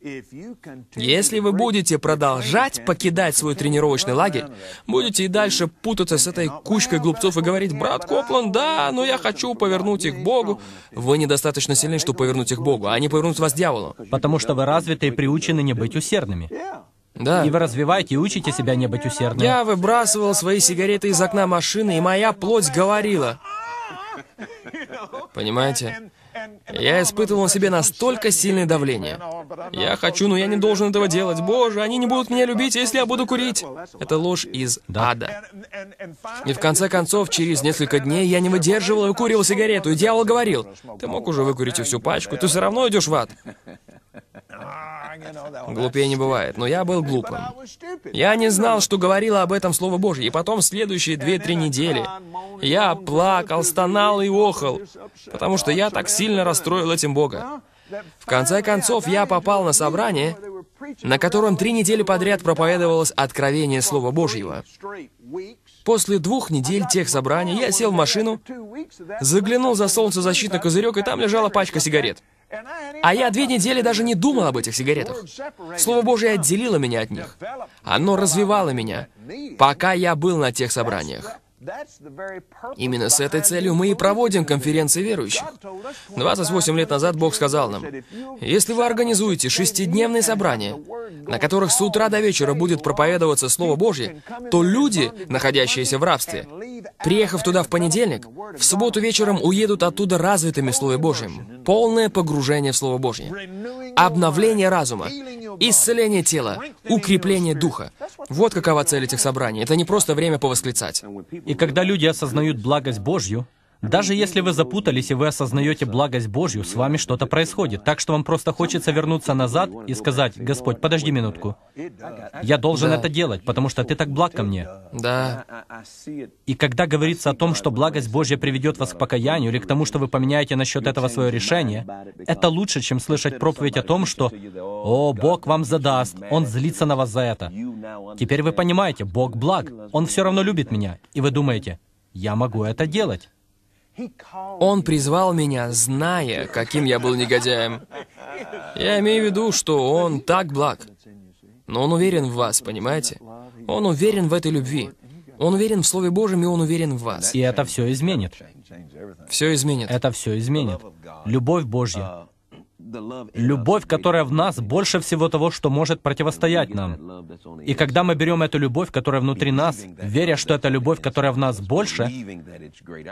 Если вы будете продолжать покидать свой тренировочный лагерь, будете и дальше путаться с этой кучкой глупцов и говорить, «Брат Коплан, да, но я хочу повернуть их к Богу», вы недостаточно сильны, чтобы повернуть их к Богу, они а повернут вас дьяволу. Потому что вы развиты и приучены не быть усердными. Да. И вы развиваете и учите себя не быть усердным. Я выбрасывал свои сигареты из окна машины, и моя плоть говорила. Понимаете? Я испытывал на себе настолько сильное давление. Я хочу, но я не должен этого делать. Боже, они не будут меня любить, если я буду курить. Это ложь из ада. И в конце концов, через несколько дней я не выдерживал и курил сигарету, и дьявол говорил, ты мог уже выкурить всю пачку, ты все равно идешь в ад. Ah, Глупее не бывает, но я был глупым. Я не знал, что говорило об этом Слово Божье, и потом в следующие две-три недели я плакал, стонал и охал, потому что я так сильно расстроил этим Бога. В конце концов, я попал на собрание, на котором три недели подряд проповедовалось откровение Слова Божьего. После двух недель тех собраний я сел в машину, заглянул за солнцезащитный козырек, и там лежала пачка сигарет. А я две недели даже не думал об этих сигаретах. Слово Божье отделило меня от них. Оно развивало меня, пока я был на тех собраниях. Именно с этой целью мы и проводим конференции верующих. 28 лет назад Бог сказал нам, «Если вы организуете шестидневные собрания, на которых с утра до вечера будет проповедоваться Слово Божье, то люди, находящиеся в рабстве, приехав туда в понедельник, в субботу вечером уедут оттуда развитыми в Божьим, полное погружение в Слово Божье, обновление разума, Исцеление тела, укрепление духа. Вот какова цель этих собраний. Это не просто время повосклицать. И когда люди осознают благость Божью, даже если вы запутались и вы осознаете благость Божью, с вами что-то происходит. Так что вам просто хочется вернуться назад и сказать, «Господь, подожди минутку. Я должен да. это делать, потому что ты так благ ко мне». Да. И когда говорится о том, что благость Божья приведет вас к покаянию или к тому, что вы поменяете насчет этого свое решение, это лучше, чем слышать проповедь о том, что «О, Бог вам задаст, Он злится на вас за это». Теперь вы понимаете, Бог благ, Он все равно любит меня. И вы думаете, «Я могу это делать». Он призвал меня, зная, каким я был негодяем. Я имею в виду, что он так благ. Но он уверен в вас, понимаете? Он уверен в этой любви. Он уверен в Слове Божьем, и он уверен в вас. И это все изменит. Все изменит. Это все изменит. Любовь Божья, Любовь, которая в нас, больше всего того, что может противостоять нам. И когда мы берем эту любовь, которая внутри нас, веря, что эта любовь, которая в нас больше,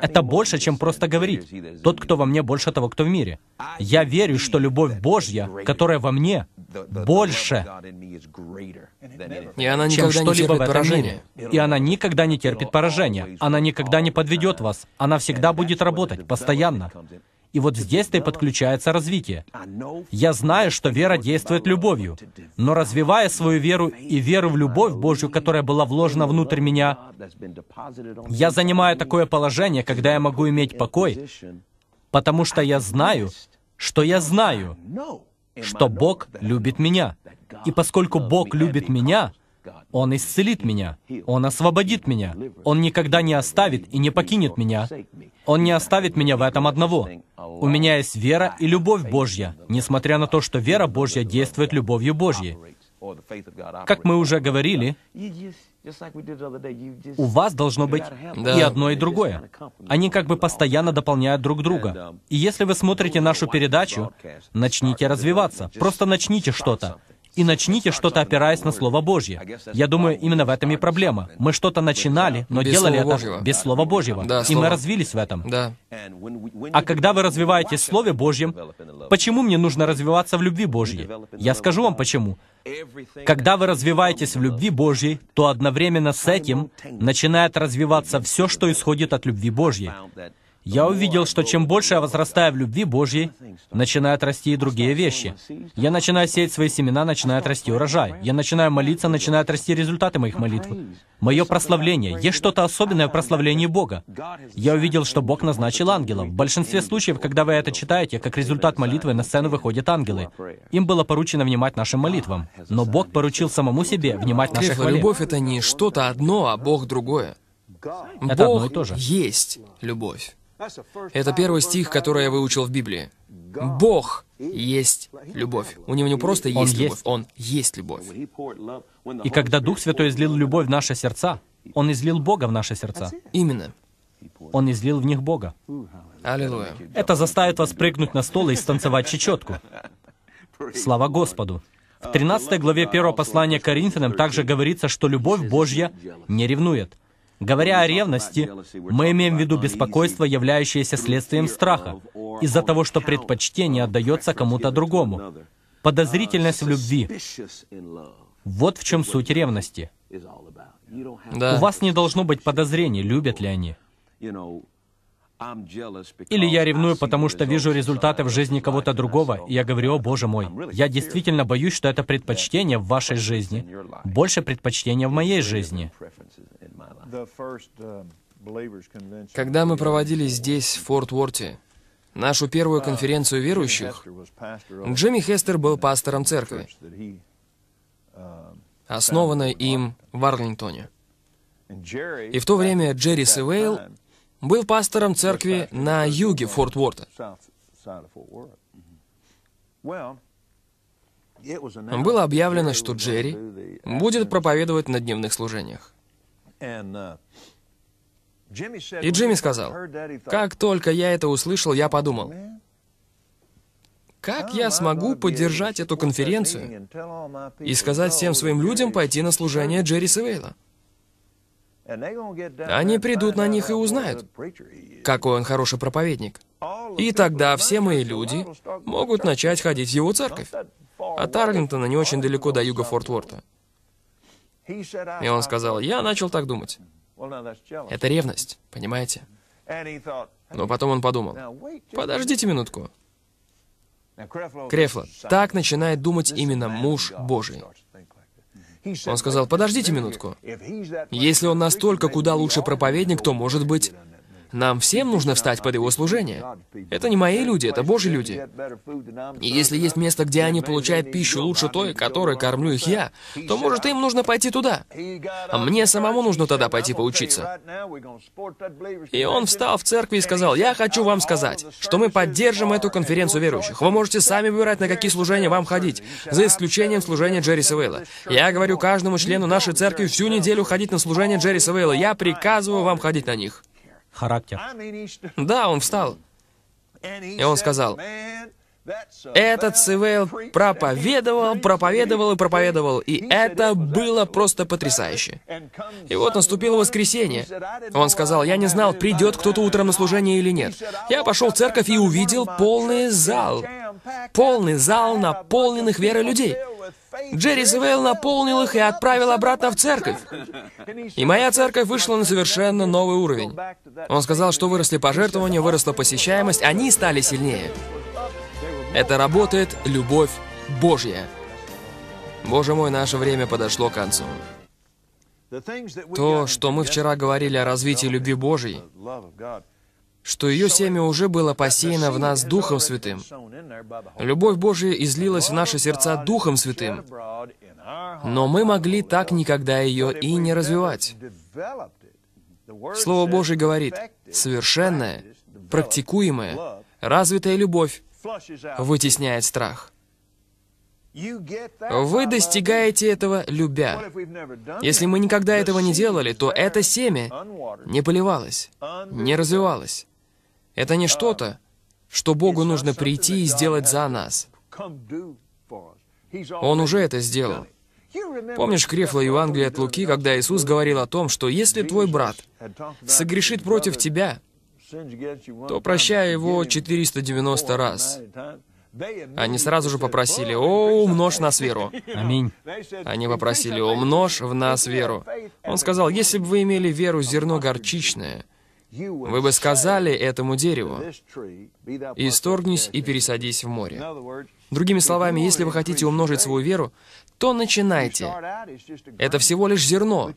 это больше, чем просто говорить. Тот, кто во мне, больше того, кто в мире. Я верю, что любовь Божья, которая во мне, больше, и она чем что-либо в этом мире. И она никогда не терпит поражения. Она никогда не подведет вас. Она всегда будет работать, постоянно. И вот здесь-то и подключается развитие. Я знаю, что вера действует любовью, но развивая свою веру и веру в любовь Божью, которая была вложена внутрь меня, я занимаю такое положение, когда я могу иметь покой, потому что я знаю, что я знаю, что Бог любит меня. И поскольку Бог любит меня, он исцелит меня. Он освободит меня. Он никогда не оставит и не покинет меня. Он не оставит меня в этом одного. У меня есть вера и любовь Божья, несмотря на то, что вера Божья действует любовью Божьей. Как мы уже говорили, у вас должно быть да. и одно, и другое. Они как бы постоянно дополняют друг друга. И если вы смотрите нашу передачу, начните развиваться, просто начните что-то и начните что-то опираясь на Слово Божье. Я думаю, именно в этом и проблема. Мы что-то начинали, но без делали это Божьего. без Слова Божьего. Да, и Слово. мы развились в этом. Да. А когда вы развиваетесь в Слове Божьем, почему мне нужно развиваться в любви Божьей? Я скажу вам почему. Когда вы развиваетесь в любви Божьей, то одновременно с этим начинает развиваться все, что исходит от любви Божьей. Я увидел, что чем больше я возрастаю в любви Божьей, начинают расти и другие вещи. Я начинаю сеять свои семена, начинает расти урожай. Я начинаю молиться, начинают расти результаты моих молитв. Мое прославление. Есть что-то особенное в прославлении Бога. Я увидел, что Бог назначил ангелов. В большинстве случаев, когда вы это читаете, как результат молитвы на сцену выходят ангелы. Им было поручено внимать нашим молитвам. Но Бог поручил самому себе внимать нашим молитвам. любовь — это не что-то одно, а Бог другое. Это Бог одно и то же. есть любовь. Это первый стих, который я выучил в Библии. Бог есть любовь. У него не просто есть он любовь, есть. он есть любовь. И когда Дух Святой излил любовь в наши сердца, он излил Бога в наши сердца. Именно. Он излил в них Бога. Аллилуйя. Это заставит вас прыгнуть на стол и станцевать чечетку. Слава Господу. В 13 uh, главе uh, первого послания Коринфянам также говорится, что любовь Божья не ревнует. Говоря о ревности, мы имеем в виду беспокойство, являющееся следствием страха, из-за того, что предпочтение отдается кому-то другому. Подозрительность в любви. Вот в чем суть ревности. Да. У вас не должно быть подозрений, любят ли они. Или я ревную, потому что вижу результаты в жизни кого-то другого, и я говорю, о боже мой, я действительно боюсь, что это предпочтение в вашей жизни больше предпочтения в моей жизни. Um, Когда мы проводили здесь, в Форт-Уорте, нашу первую uh, конференцию верующих, Джимми Хестер был пастором церкви, um, основанной им в Арлингтоне. И в то время Джерри Севейл был пастором церкви на юге Форт-Уорта. Mm-hmm. Было объявлено, что Джерри будет проповедовать на дневных служениях. Uh, и Джимми сказал, как только я это услышал, я подумал, как я смогу поддержать эту конференцию и сказать всем oh, своим людям пойти на служение Джерри Севейла? Они придут на них и узнают, какой он хороший проповедник. И тогда все мои люди могут начать ходить в его церковь. От Арлингтона не очень далеко до юга Форт-Уорта. И он сказал, я начал так думать. Это ревность, понимаете? Но потом он подумал, подождите минутку. Крефло, так начинает думать именно муж Божий. Он сказал, подождите минутку. Если он настолько куда лучше проповедник, то, может быть, нам всем нужно встать под его служение. Это не мои люди, это Божьи люди. И если есть место, где они получают пищу лучше той, которой кормлю их я, то, может, им нужно пойти туда. А мне самому нужно тогда пойти поучиться. И он встал в церкви и сказал, «Я хочу вам сказать, что мы поддержим эту конференцию верующих. Вы можете сами выбирать, на какие служения вам ходить, за исключением служения Джерри Савейла. Я говорю каждому члену нашей церкви всю неделю ходить на служение Джерри Савейла. Я приказываю вам ходить на них» характер. Да, он встал. И он сказал, этот Сивейл проповедовал, проповедовал и проповедовал, и это было просто потрясающе. И вот наступило воскресенье. Он сказал, я не знал, придет кто-то утром на служение или нет. Я пошел в церковь и увидел полный зал. Полный зал наполненных верой людей. Джерри Свейл наполнил их и отправил обратно в церковь. И моя церковь вышла на совершенно новый уровень. Он сказал, что выросли пожертвования, выросла посещаемость, они стали сильнее. Это работает любовь Божья. Боже мой, наше время подошло к концу. То, что мы вчера говорили о развитии любви Божьей, что ее семя уже было посеяно в нас Духом Святым. Любовь Божия излилась в наши сердца Духом Святым, но мы могли так никогда ее и не развивать. Слово Божие говорит, совершенная, практикуемая, развитая любовь вытесняет страх. Вы достигаете этого, любя. Если мы никогда этого не делали, то это семя не поливалось, не развивалось. Это не что-то, что Богу нужно прийти и сделать за нас. Он уже это сделал. Помнишь Крефло Евангелия от Луки, когда Иисус говорил о том, что если твой брат согрешит против тебя, то прощай его 490 раз. Они сразу же попросили, «О, умножь нас веру». Аминь. Они попросили, «Умножь в нас веру». Он сказал, «Если бы вы имели веру зерно горчичное, вы бы сказали этому дереву, «Исторгнись и пересадись в море». Другими словами, если вы хотите умножить свою веру, то начинайте. Это всего лишь зерно,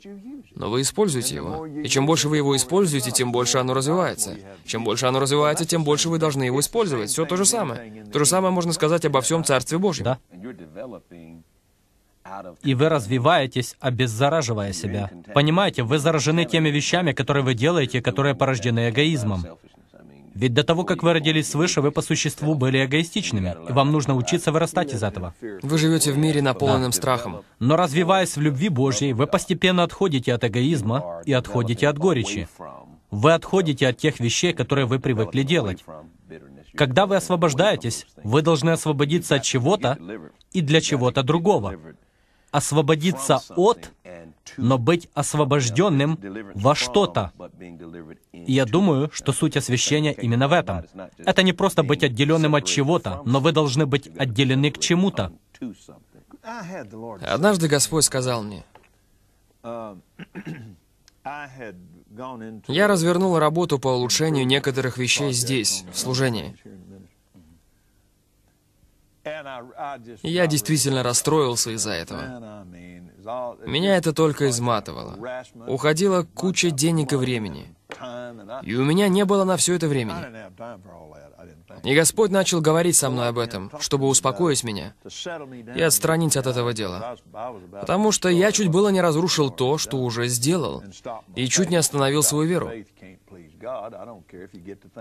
но вы используете его. И чем больше вы его используете, тем больше оно развивается. Чем больше оно развивается, тем больше вы должны его использовать. Все то же самое. То же самое можно сказать обо всем Царстве Божьем. Да. И вы развиваетесь, обеззараживая себя. Понимаете, вы заражены теми вещами, которые вы делаете, которые порождены эгоизмом. Ведь до того, как вы родились свыше, вы по существу были эгоистичными, и вам нужно учиться вырастать из этого. Вы живете в мире, наполненном да. страхом. Но развиваясь в любви Божьей, вы постепенно отходите от эгоизма и отходите от горечи. Вы отходите от тех вещей, которые вы привыкли делать. Когда вы освобождаетесь, вы должны освободиться от чего-то и для чего-то другого освободиться от, но быть освобожденным во что-то. И я думаю, что суть освящения именно в этом. Это не просто быть отделенным от чего-то, но вы должны быть отделены к чему-то. Однажды Господь сказал мне, я развернул работу по улучшению некоторых вещей здесь, в служении. Я действительно расстроился из-за этого. Меня это только изматывало. Уходила куча денег и времени. И у меня не было на все это времени. И Господь начал говорить со мной об этом, чтобы успокоить меня и отстранить от этого дела. Потому что я чуть было не разрушил то, что уже сделал, и чуть не остановил свою веру.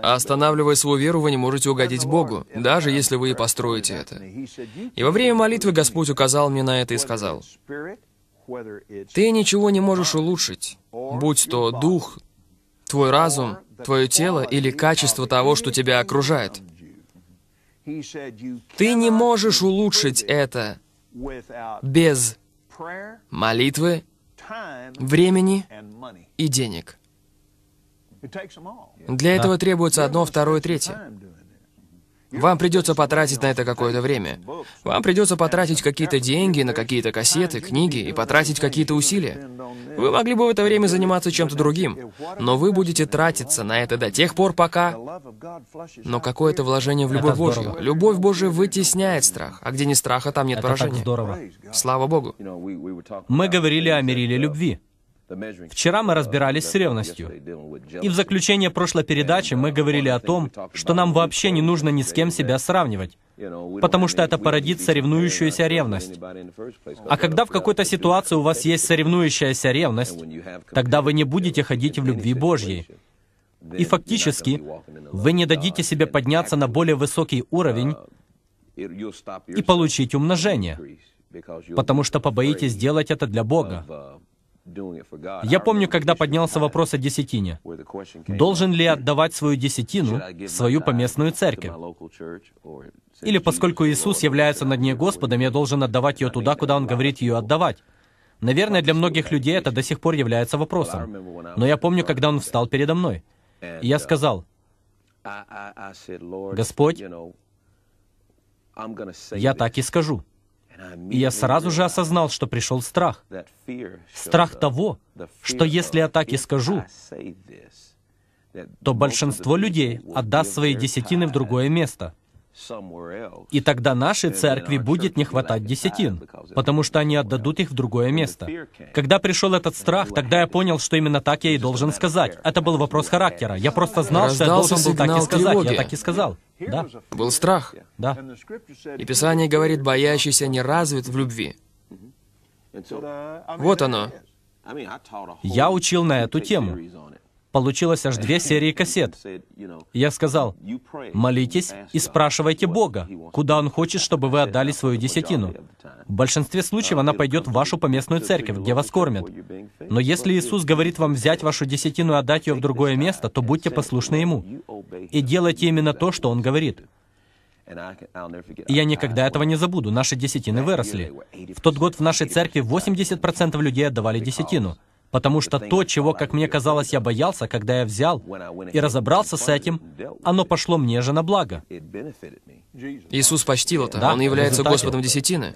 Останавливая свою веру, вы не можете угодить Богу, даже если вы и построите это. И во время молитвы Господь указал мне на это и сказал, «Ты ничего не можешь улучшить, будь то дух, твой разум, твое тело или качество того, что тебя окружает. Ты не можешь улучшить это без молитвы, времени и денег». Для этого требуется одно, второе, третье. Вам придется потратить на это какое-то время. Вам придется потратить какие-то деньги на какие-то кассеты, книги и потратить какие-то усилия. Вы могли бы в это время заниматься чем-то другим, но вы будете тратиться на это до тех пор, пока... Но какое-то вложение в любовь Божью. Любовь Божья вытесняет страх, а где не страха, там нет это поражения. здорово. Слава Богу. Мы говорили о мериле uh, любви. Вчера мы разбирались с ревностью. И в заключение прошлой передачи мы говорили о том, что нам вообще не нужно ни с кем себя сравнивать, потому что это породит соревнующуюся ревность. А когда в какой-то ситуации у вас есть соревнующаяся ревность, тогда вы не будете ходить в любви Божьей. И фактически вы не дадите себе подняться на более высокий уровень и получить умножение, потому что побоитесь делать это для Бога. Я помню, когда поднялся вопрос о десятине. Должен ли я отдавать свою десятину в свою поместную церковь? Или поскольку Иисус является над ней Господом, я должен отдавать ее туда, куда Он говорит ее отдавать? Наверное, для многих людей это до сих пор является вопросом. Но я помню, когда он встал передо мной. И я uh, сказал, «Господь, я так и скажу. И я сразу же осознал, что пришел страх. Страх того, что если я так и скажу, то большинство людей отдаст свои десятины в другое место. И тогда нашей церкви будет не хватать десятин, потому что они отдадут их в другое место. Когда пришел этот страх, тогда я понял, что именно так я и должен сказать. Это был вопрос характера. Я просто знал, что я должен был так и сказать. Тревоги. Я так и сказал. Да. Был страх. Да. И Писание говорит, боящийся не развит в любви. Mm-hmm. Вот оно. Я учил на эту тему. Получилось аж две серии кассет. Я сказал, молитесь и спрашивайте Бога, куда Он хочет, чтобы вы отдали свою десятину. В большинстве случаев она пойдет в вашу поместную церковь, где вас кормят. Но если Иисус говорит вам взять вашу десятину и отдать ее в другое место, то будьте послушны Ему. И делайте именно то, что Он говорит. И я никогда этого не забуду. Наши десятины выросли. В тот год в нашей церкви 80% людей отдавали десятину. Потому что то, чего, как мне казалось, я боялся, когда я взял и разобрался с этим, оно пошло мне же на благо. Иисус почтил это. Да, Он является Господом десятины.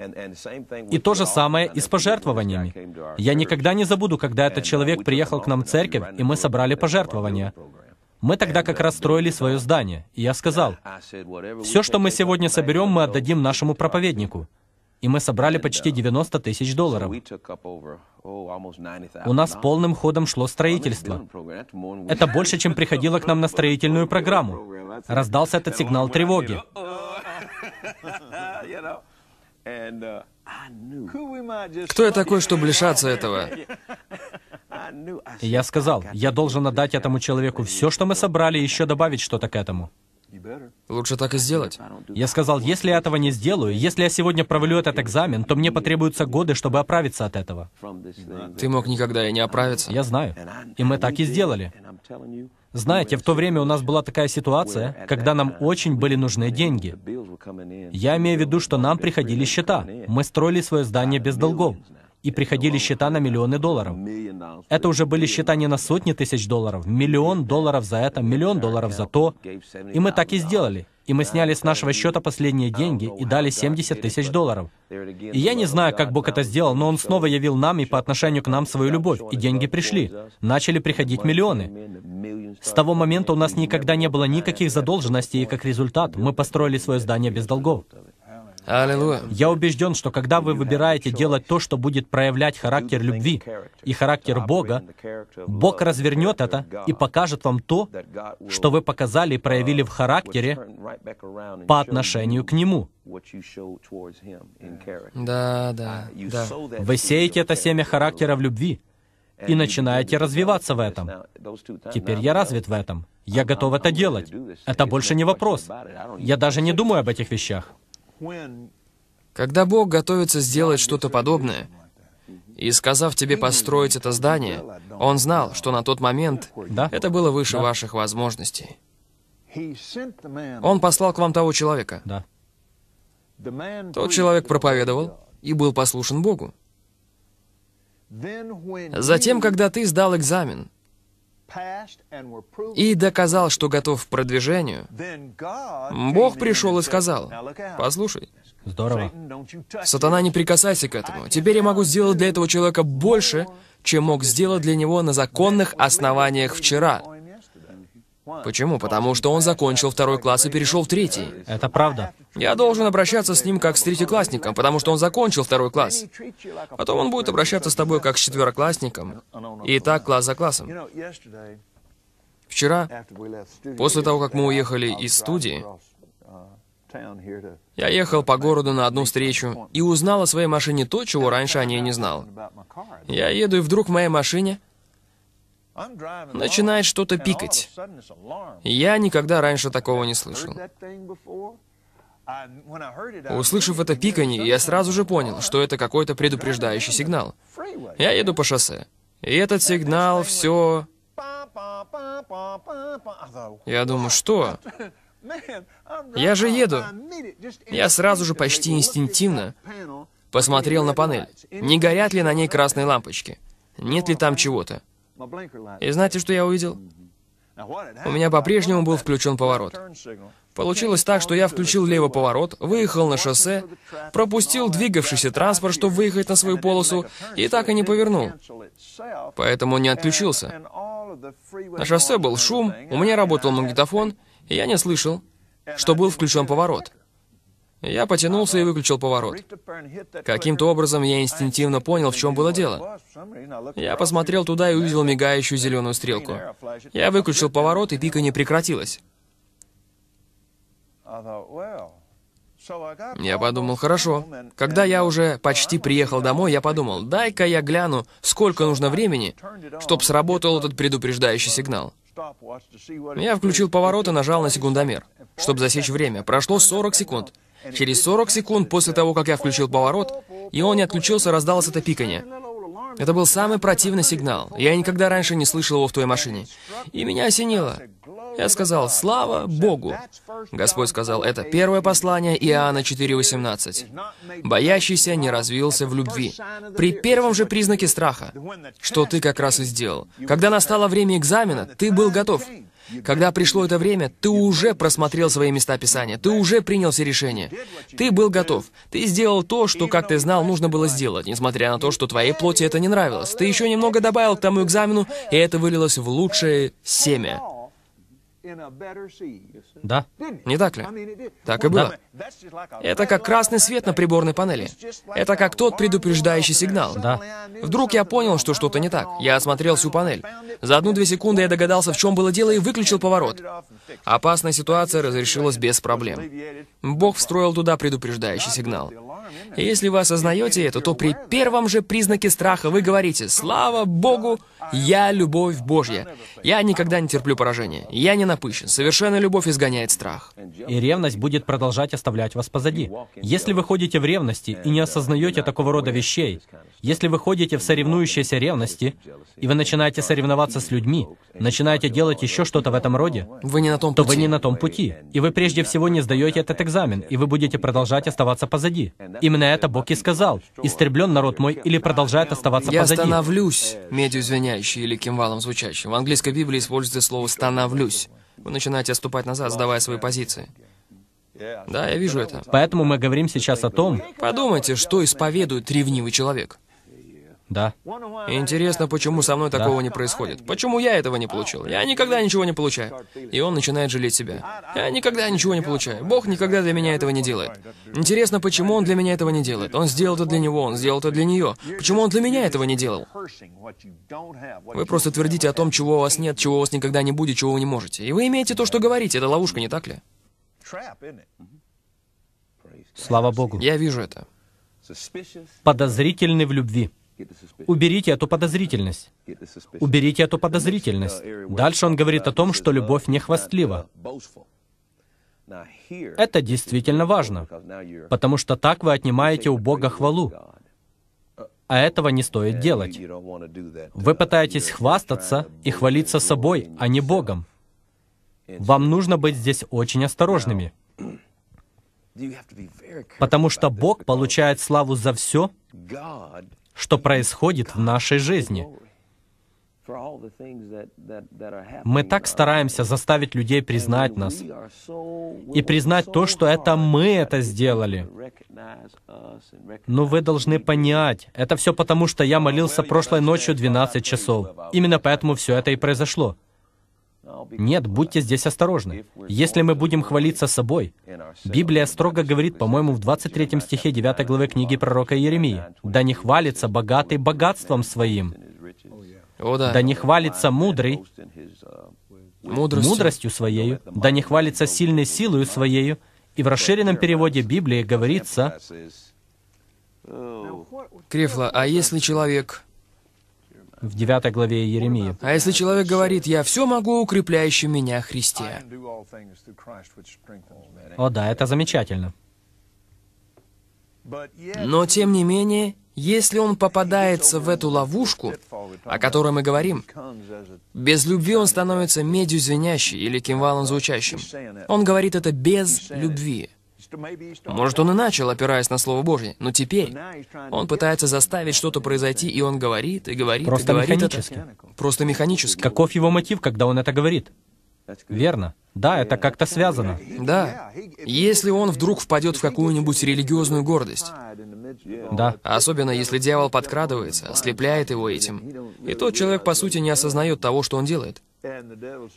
И то же самое и с пожертвованиями. Я никогда не забуду, когда этот uh, человек приехал к нам в церковь, и мы собрали пожертвования. Мы тогда как uh, раз строили свое здание, и я uh, сказал, «Все, что мы сегодня соберем, мы отдадим нашему проповеднику» и мы собрали почти 90 uh, тысяч долларов. Oh, У нас полным ходом шло строительство. Это больше, чем приходило к нам на строительную программу. Раздался этот сигнал тревоги. Uh, Кто я такой, чтобы лишаться этого? я сказал, я должен отдать этому человеку все, что мы собрали, и еще добавить что-то к этому. Лучше так и сделать. Я сказал, если я этого не сделаю, если я сегодня провалю этот экзамен, то мне потребуются годы, чтобы оправиться от этого. Ты мог никогда и не оправиться. Я знаю. И мы так и сделали. Знаете, в то время у нас была такая ситуация, когда нам очень были нужны деньги. Я имею в виду, что нам приходили счета. Мы строили свое здание без долгов и приходили счета на миллионы долларов. Это уже были счета не на сотни тысяч долларов, миллион долларов за это, миллион долларов за то. И мы так и сделали. И мы сняли с нашего счета последние деньги и дали 70 тысяч долларов. И я не знаю, как Бог это сделал, но Он снова явил нам и по отношению к нам свою любовь, и деньги пришли. Начали приходить миллионы. С того момента у нас никогда не было никаких задолженностей, и как результат мы построили свое здание без долгов. Я убежден, что когда вы выбираете делать то, что будет проявлять характер любви и характер Бога, Бог развернет это и покажет вам то, что вы показали и проявили в характере по отношению к Нему. Да, да, да. Вы сеете это семя характера в любви и начинаете развиваться в этом. Теперь я развит в этом. Я готов это делать. Это больше не вопрос. Я даже не думаю об этих вещах. Когда Бог готовится сделать что-то подобное, и сказав тебе построить это здание, Он знал, что на тот момент да? это было выше да. ваших возможностей. Он послал к вам того человека. Да. Тот человек проповедовал и был послушен Богу. Затем, когда ты сдал экзамен, и доказал, что готов к продвижению, Бог пришел и сказал, послушай, Здорово. Сатана, не прикасайся к этому. Теперь я могу сделать для этого человека больше, чем мог сделать для него на законных основаниях вчера. Почему? Потому что он закончил второй класс и перешел в третий. Это правда. Я должен обращаться с ним как с третьеклассником, потому что он закончил второй класс. Потом он будет обращаться с тобой как с четвероклассником. И так класс за классом. Вчера, после того, как мы уехали из студии, я ехал по городу на одну встречу и узнал о своей машине то, чего раньше о ней не знал. Я еду, и вдруг в моей машине начинает что-то пикать. Я никогда раньше такого не слышал. Услышав это пиканье, я сразу же понял, что это какой-то предупреждающий сигнал. Я еду по шоссе, и этот сигнал все... Я думаю, что? Я же еду. Я сразу же почти инстинктивно посмотрел на панель, не горят ли на ней красные лампочки, нет ли там чего-то. И знаете, что я увидел? У меня по-прежнему был включен поворот. Получилось так, что я включил левый поворот, выехал на шоссе, пропустил двигавшийся транспорт, чтобы выехать на свою полосу, и так и не повернул. Поэтому он не отключился. На шоссе был шум, у меня работал магнитофон, и я не слышал, что был включен поворот. Я потянулся и выключил поворот. Каким-то образом я инстинктивно понял, в чем было дело. Я посмотрел туда и увидел мигающую зеленую стрелку. Я выключил поворот, и пика не прекратилась. Я подумал, хорошо. Когда я уже почти приехал домой, я подумал, дай-ка я гляну, сколько нужно времени, чтобы сработал этот предупреждающий сигнал. Я включил поворот и нажал на секундомер, чтобы засечь время. Прошло 40 секунд. Через 40 секунд после того, как я включил поворот, и он не отключился, раздалось это пикание. Это был самый противный сигнал. Я никогда раньше не слышал его в той машине. И меня осенило. Я сказал, слава Богу. Господь сказал, это первое послание Иоанна 4,18. Боящийся не развился в любви. При первом же признаке страха, что ты как раз и сделал. Когда настало время экзамена, ты был готов. Когда пришло это время, ты уже просмотрел свои места Писания, ты уже принял все решения. Ты был готов. Ты сделал то, что, как ты знал, нужно было сделать, несмотря на то, что твоей плоти это не нравилось. Ты еще немного добавил к тому экзамену, и это вылилось в лучшее семя. Да. Не так ли? Так и было. Да. Это как красный свет на приборной панели. Это как тот предупреждающий сигнал. Да. Вдруг я понял, что что-то не так. Я осмотрел всю панель. За одну-две секунды я догадался, в чем было дело, и выключил поворот. Опасная ситуация разрешилась без проблем. Бог встроил туда предупреждающий сигнал. И если вы осознаете это, то при первом же признаке страха вы говорите «Слава Богу, я любовь Божья. Я никогда не терплю поражения. Я не напыщен. Совершенная любовь изгоняет страх». И ревность будет продолжать оставлять вас позади. Если вы ходите в ревности и не осознаете такого рода вещей, если вы ходите в соревнующейся ревности, и вы начинаете соревноваться с людьми, начинаете делать еще что-то в этом роде, вы не на том то пути. вы не на том пути. И вы прежде всего не сдаете этот экзамен, и вы будете продолжать оставаться позади. Именно Именно это Бог и сказал. «Истреблен народ мой или продолжает оставаться позади». «Я становлюсь» — медью звенящий или кимвалом звучащим. В английской Библии используется слово «становлюсь». Вы начинаете отступать назад, сдавая свои позиции. Да, я вижу это. Поэтому мы говорим сейчас о том... Подумайте, что исповедует ревнивый человек. Да. Интересно, почему со мной да. такого не происходит? Почему я этого не получил? Я никогда ничего не получаю. И он начинает жалеть себя. Я никогда ничего не получаю. Бог никогда для меня этого не делает. Интересно, почему он для меня этого не делает? Он сделал это для него, он сделал это для нее. Почему он для меня этого не делал? Вы просто твердите о том, чего у вас нет, чего у вас никогда не будет, чего вы не можете. И вы имеете то, что говорите. Это ловушка, не так ли? Слава Богу. Я вижу это. Подозрительный в любви. Уберите эту подозрительность. Уберите эту подозрительность. Дальше он говорит о том, что любовь не хвастлива. Это действительно важно, потому что так вы отнимаете у Бога хвалу. А этого не стоит делать. Вы пытаетесь хвастаться и хвалиться собой, а не Богом. Вам нужно быть здесь очень осторожными. Потому что Бог получает славу за все, что происходит в нашей жизни. Мы так стараемся заставить людей признать нас и признать то, что это мы это сделали. Но вы должны понять, это все потому, что я молился прошлой ночью 12 часов. Именно поэтому все это и произошло. Нет, будьте здесь осторожны. Если мы будем хвалиться собой, Библия строго говорит, по-моему, в 23 стихе 9 главы книги пророка Иеремии, «Да не хвалится богатый богатством своим, о, да. да не хвалится мудрый мудростью, мудростью своею, да не хвалится сильной силою своею». И в расширенном переводе Библии говорится... Крифла, а если человек в 9 главе Еремии. А если человек говорит, «Я все могу, укрепляющий меня Христе». О да, это замечательно. Но, тем не менее, если он попадается в эту ловушку, о которой мы говорим, без любви он становится медью звенящей или кимвалом звучащим. Он говорит это без любви. Может, он и начал, опираясь на Слово Божье, но теперь он пытается заставить что-то произойти, и он говорит, и говорит, Просто и говорит механически. Это. Просто механически. Каков его мотив, когда он это говорит? Верно. Да, это как-то связано. Да. Если он вдруг впадет в какую-нибудь религиозную гордость. Да. Особенно, если дьявол подкрадывается, ослепляет его этим. И тот человек, по сути, не осознает того, что он делает.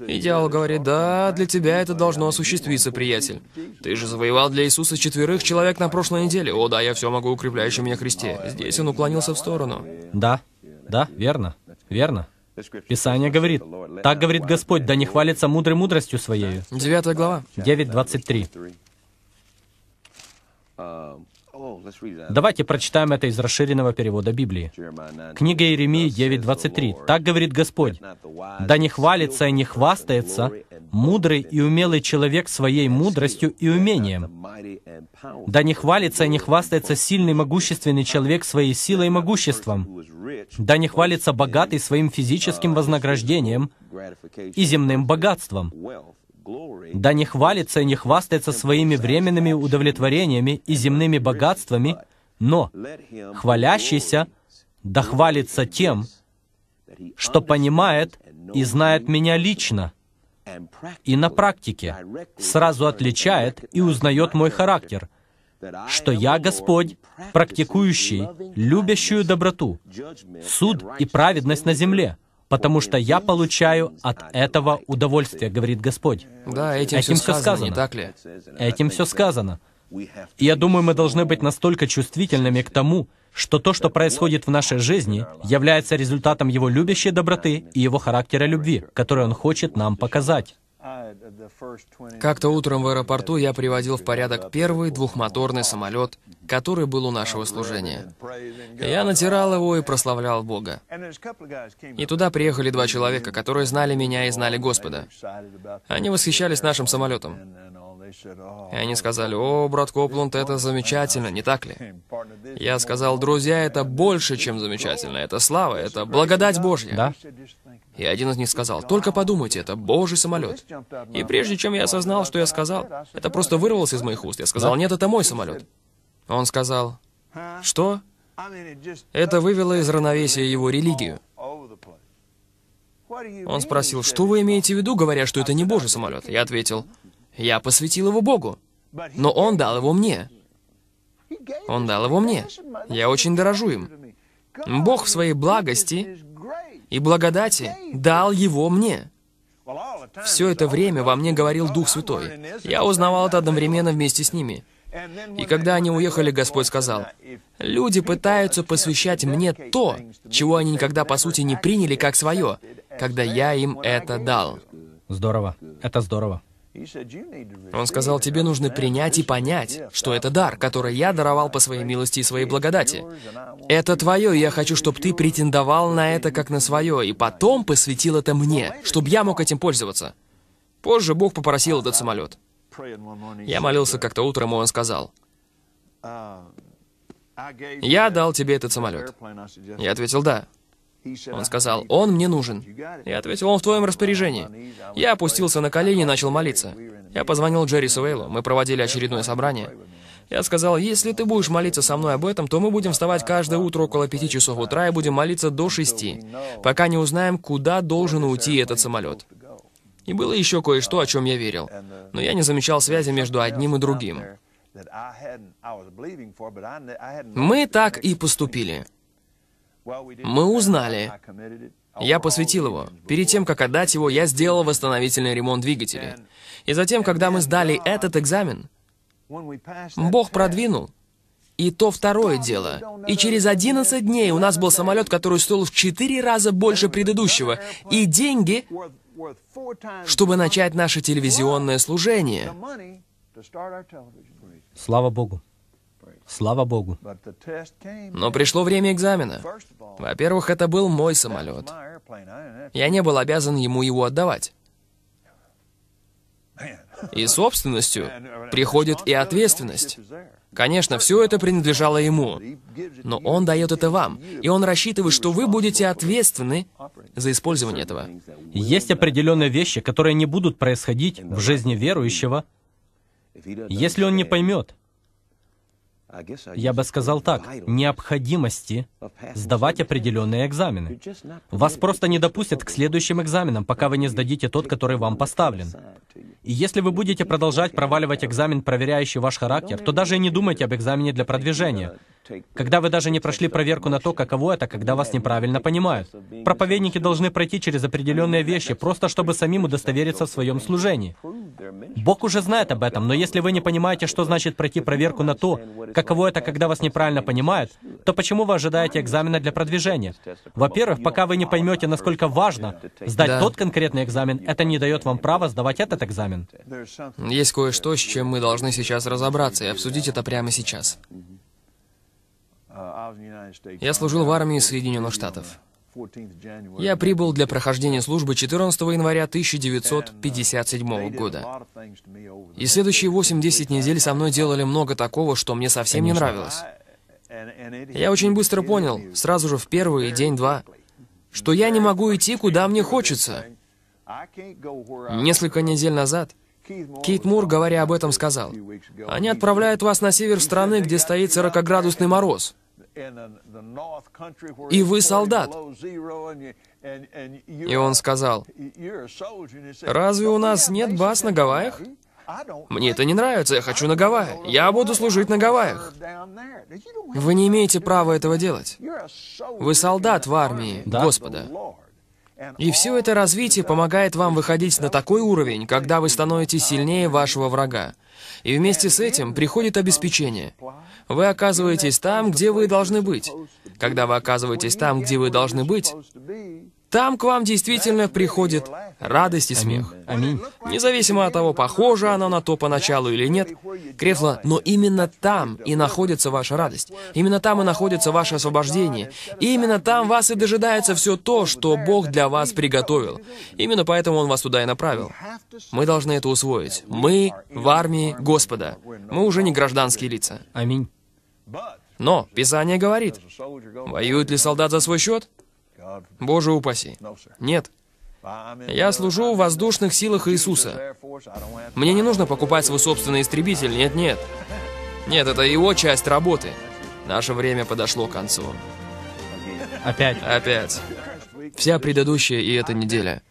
И дьявол говорит, да, для тебя это должно осуществиться, приятель. Ты же завоевал для Иисуса четверых человек на прошлой неделе. О, да, я все могу, укрепляющий меня Христе. Здесь он уклонился в сторону. Да, да, верно, верно. Писание говорит, так говорит Господь, да не хвалится мудрой мудростью своей. Девятая глава. 9.23. Давайте прочитаем это из расширенного перевода Библии. Книга Иеремии 9.23. «Так говорит Господь, да не хвалится и не хвастается мудрый и умелый человек своей мудростью и умением. Да не хвалится и не хвастается сильный могущественный человек своей силой и могуществом. Да не хвалится богатый своим физическим вознаграждением и земным богатством да не хвалится и не хвастается своими временными удовлетворениями и земными богатствами, но хвалящийся да хвалится тем, что понимает и знает меня лично, и на практике сразу отличает и узнает мой характер, что я Господь, практикующий любящую доброту, суд и праведность на земле — потому что я получаю от этого удовольствие, говорит Господь. Да, этим, этим все сказано, сказано, не так ли? Этим все сказано. я думаю, мы должны быть настолько чувствительными к тому, что то, что происходит в нашей жизни, является результатом Его любящей доброты и Его характера любви, который Он хочет нам показать. Как-то утром в аэропорту я приводил в порядок первый двухмоторный самолет, который был у нашего служения. Я натирал его и прославлял Бога. И туда приехали два человека, которые знали меня и знали Господа. Они восхищались нашим самолетом. И они сказали, «О, брат Копланд, это замечательно, не так ли?» Я сказал, «Друзья, это больше, чем замечательно. Это слава, это благодать Божья». Да? И один из них сказал, «Только подумайте, это Божий самолет». И прежде чем я осознал, что я сказал, это просто вырвалось из моих уст. Я сказал, «Нет, это мой самолет». Он сказал, «Что?» Это вывело из равновесия его религию. Он спросил, что вы имеете в виду, говоря, что это не Божий самолет? Я ответил, я посвятил его Богу, но Он дал его мне. Он дал его мне. Я очень дорожу им. Бог в своей благости и благодати дал его мне. Все это время во мне говорил Дух Святой. Я узнавал это одновременно вместе с ними. И когда они уехали, Господь сказал, «Люди пытаются посвящать мне то, чего они никогда, по сути, не приняли как свое, когда я им это дал». Здорово. Это здорово. Он сказал, тебе нужно принять и понять, что это дар, который я даровал по своей милости и своей благодати. Это твое, и я хочу, чтобы ты претендовал на это как на свое, и потом посвятил это мне, чтобы я мог этим пользоваться. Позже Бог попросил этот самолет. Я молился как-то утром, и он сказал, uh, «Я дал тебе этот самолет». Я ответил, «Да». Он сказал, «Он мне нужен». Я ответил, «Он в твоем распоряжении». Я опустился на колени и начал молиться. Я позвонил Джерри Суэйлу, мы проводили очередное собрание. Я сказал, «Если ты будешь молиться со мной об этом, то мы будем вставать каждое утро около пяти часов утра и будем молиться до шести, пока не узнаем, куда должен уйти этот самолет». И было еще кое-что, о чем я верил, но я не замечал связи между одним и другим. Мы так и поступили. Мы узнали. Я посвятил его. Перед тем, как отдать его, я сделал восстановительный ремонт двигателя. И затем, когда мы сдали uh, этот экзамен, Бог продвинул. И то второе дело. И через 11 дней у нас был самолет, который стоил в 4 раза больше предыдущего. И деньги, чтобы начать наше телевизионное служение. Слава Богу. Слава Богу. Но пришло время экзамена. Во-первых, это был мой самолет. Я не был обязан ему его отдавать. И собственностью приходит и ответственность. Конечно, все это принадлежало ему, но он дает это вам, и он рассчитывает, что вы будете ответственны за использование этого. Есть определенные вещи, которые не будут происходить в жизни верующего, если он не поймет, я бы сказал так, необходимости сдавать определенные экзамены. Вас просто не допустят к следующим экзаменам, пока вы не сдадите тот, который вам поставлен. И если вы будете продолжать проваливать экзамен, проверяющий ваш характер, то даже и не думайте об экзамене для продвижения. Когда вы даже не прошли проверку на то, каково это, когда вас неправильно понимают. Проповедники должны пройти через определенные вещи, просто чтобы самим удостовериться в своем служении. Бог уже знает об этом, но если вы не понимаете, что значит пройти проверку на то, каково это, когда вас неправильно понимают, то почему вы ожидаете экзамена для продвижения? Во-первых, пока вы не поймете, насколько важно сдать да. тот конкретный экзамен, это не дает вам права сдавать этот экзамен. Есть кое-что, с чем мы должны сейчас разобраться и обсудить это прямо сейчас. Э, я служил в армии Соединенных Штатов. Я прибыл для прохождения службы 14 января 1957 uh, года. И следующие 8-10 недель со мной делали много такого, что мне совсем не нравилось. Я очень быстро понял, сразу же в первый день-два, что я не могу идти, куда мне хочется. Несколько недель назад Кит Мур, говоря об этом, сказал, «Они отправляют вас на север страны, где стоит 40-градусный мороз, и вы солдат». И он сказал, «Разве у нас нет баз на Гавайях?» Мне это не нравится, я хочу на Гавайи. Я буду служить на Гавайях. Вы не имеете права этого делать. Вы солдат в армии да? Господа. И все это развитие помогает вам выходить на такой уровень, когда вы становитесь сильнее вашего врага. И вместе с этим приходит обеспечение. Вы оказываетесь там, где вы должны быть. Когда вы оказываетесь там, где вы должны быть, там к вам действительно приходит радость и смех. Аминь. Независимо от того, похоже оно на то поначалу или нет, кресло, но именно там и находится ваша радость. Именно там и находится ваше освобождение. И именно там вас и дожидается все то, что Бог для вас приготовил. Именно поэтому Он вас туда и направил. Мы должны это усвоить. Мы в армии Господа. Мы уже не гражданские лица. Аминь. Но Писание говорит, воюет ли солдат за свой счет? Боже упаси. Нет. Я служу в воздушных силах Иисуса. Мне не нужно покупать свой собственный истребитель. Нет, нет. Нет, это его часть работы. Наше время подошло к концу. Опять. Опять. Вся предыдущая и эта неделя.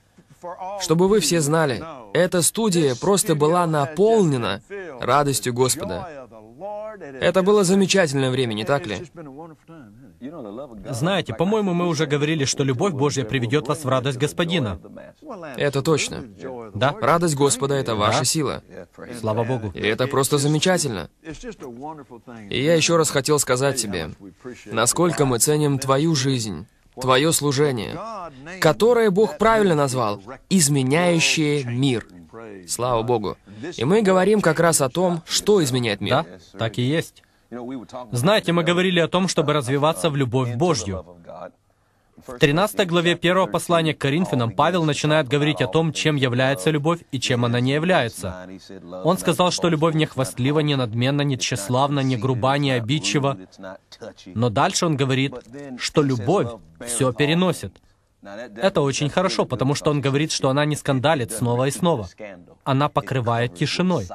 Чтобы вы все знали, эта студия просто была наполнена радостью Господа. Это было замечательное время, не так ли? Знаете, по-моему, мы уже говорили, что любовь Божья приведет вас в радость Господина. Это точно. Да. Радость Господа — это ваша да. сила. Слава Богу. И это просто замечательно. И я еще раз хотел сказать тебе, насколько мы ценим твою жизнь, твое служение, которое Бог правильно назвал «изменяющее мир». Слава Богу. И мы говорим как раз о том, что изменяет мир. Да, так и есть. Знаете, мы говорили о том, чтобы развиваться в любовь Божью. В 13 главе 1 послания к Коринфянам Павел начинает говорить о том, чем является любовь и чем она не является. Он сказал, что любовь не хвастлива, не надменна, не тщеславна, не груба, не обидчива. Но дальше он говорит, что любовь все переносит. Это очень хорошо, потому что он говорит, что она не скандалит снова и снова. Она покрывает тишиной.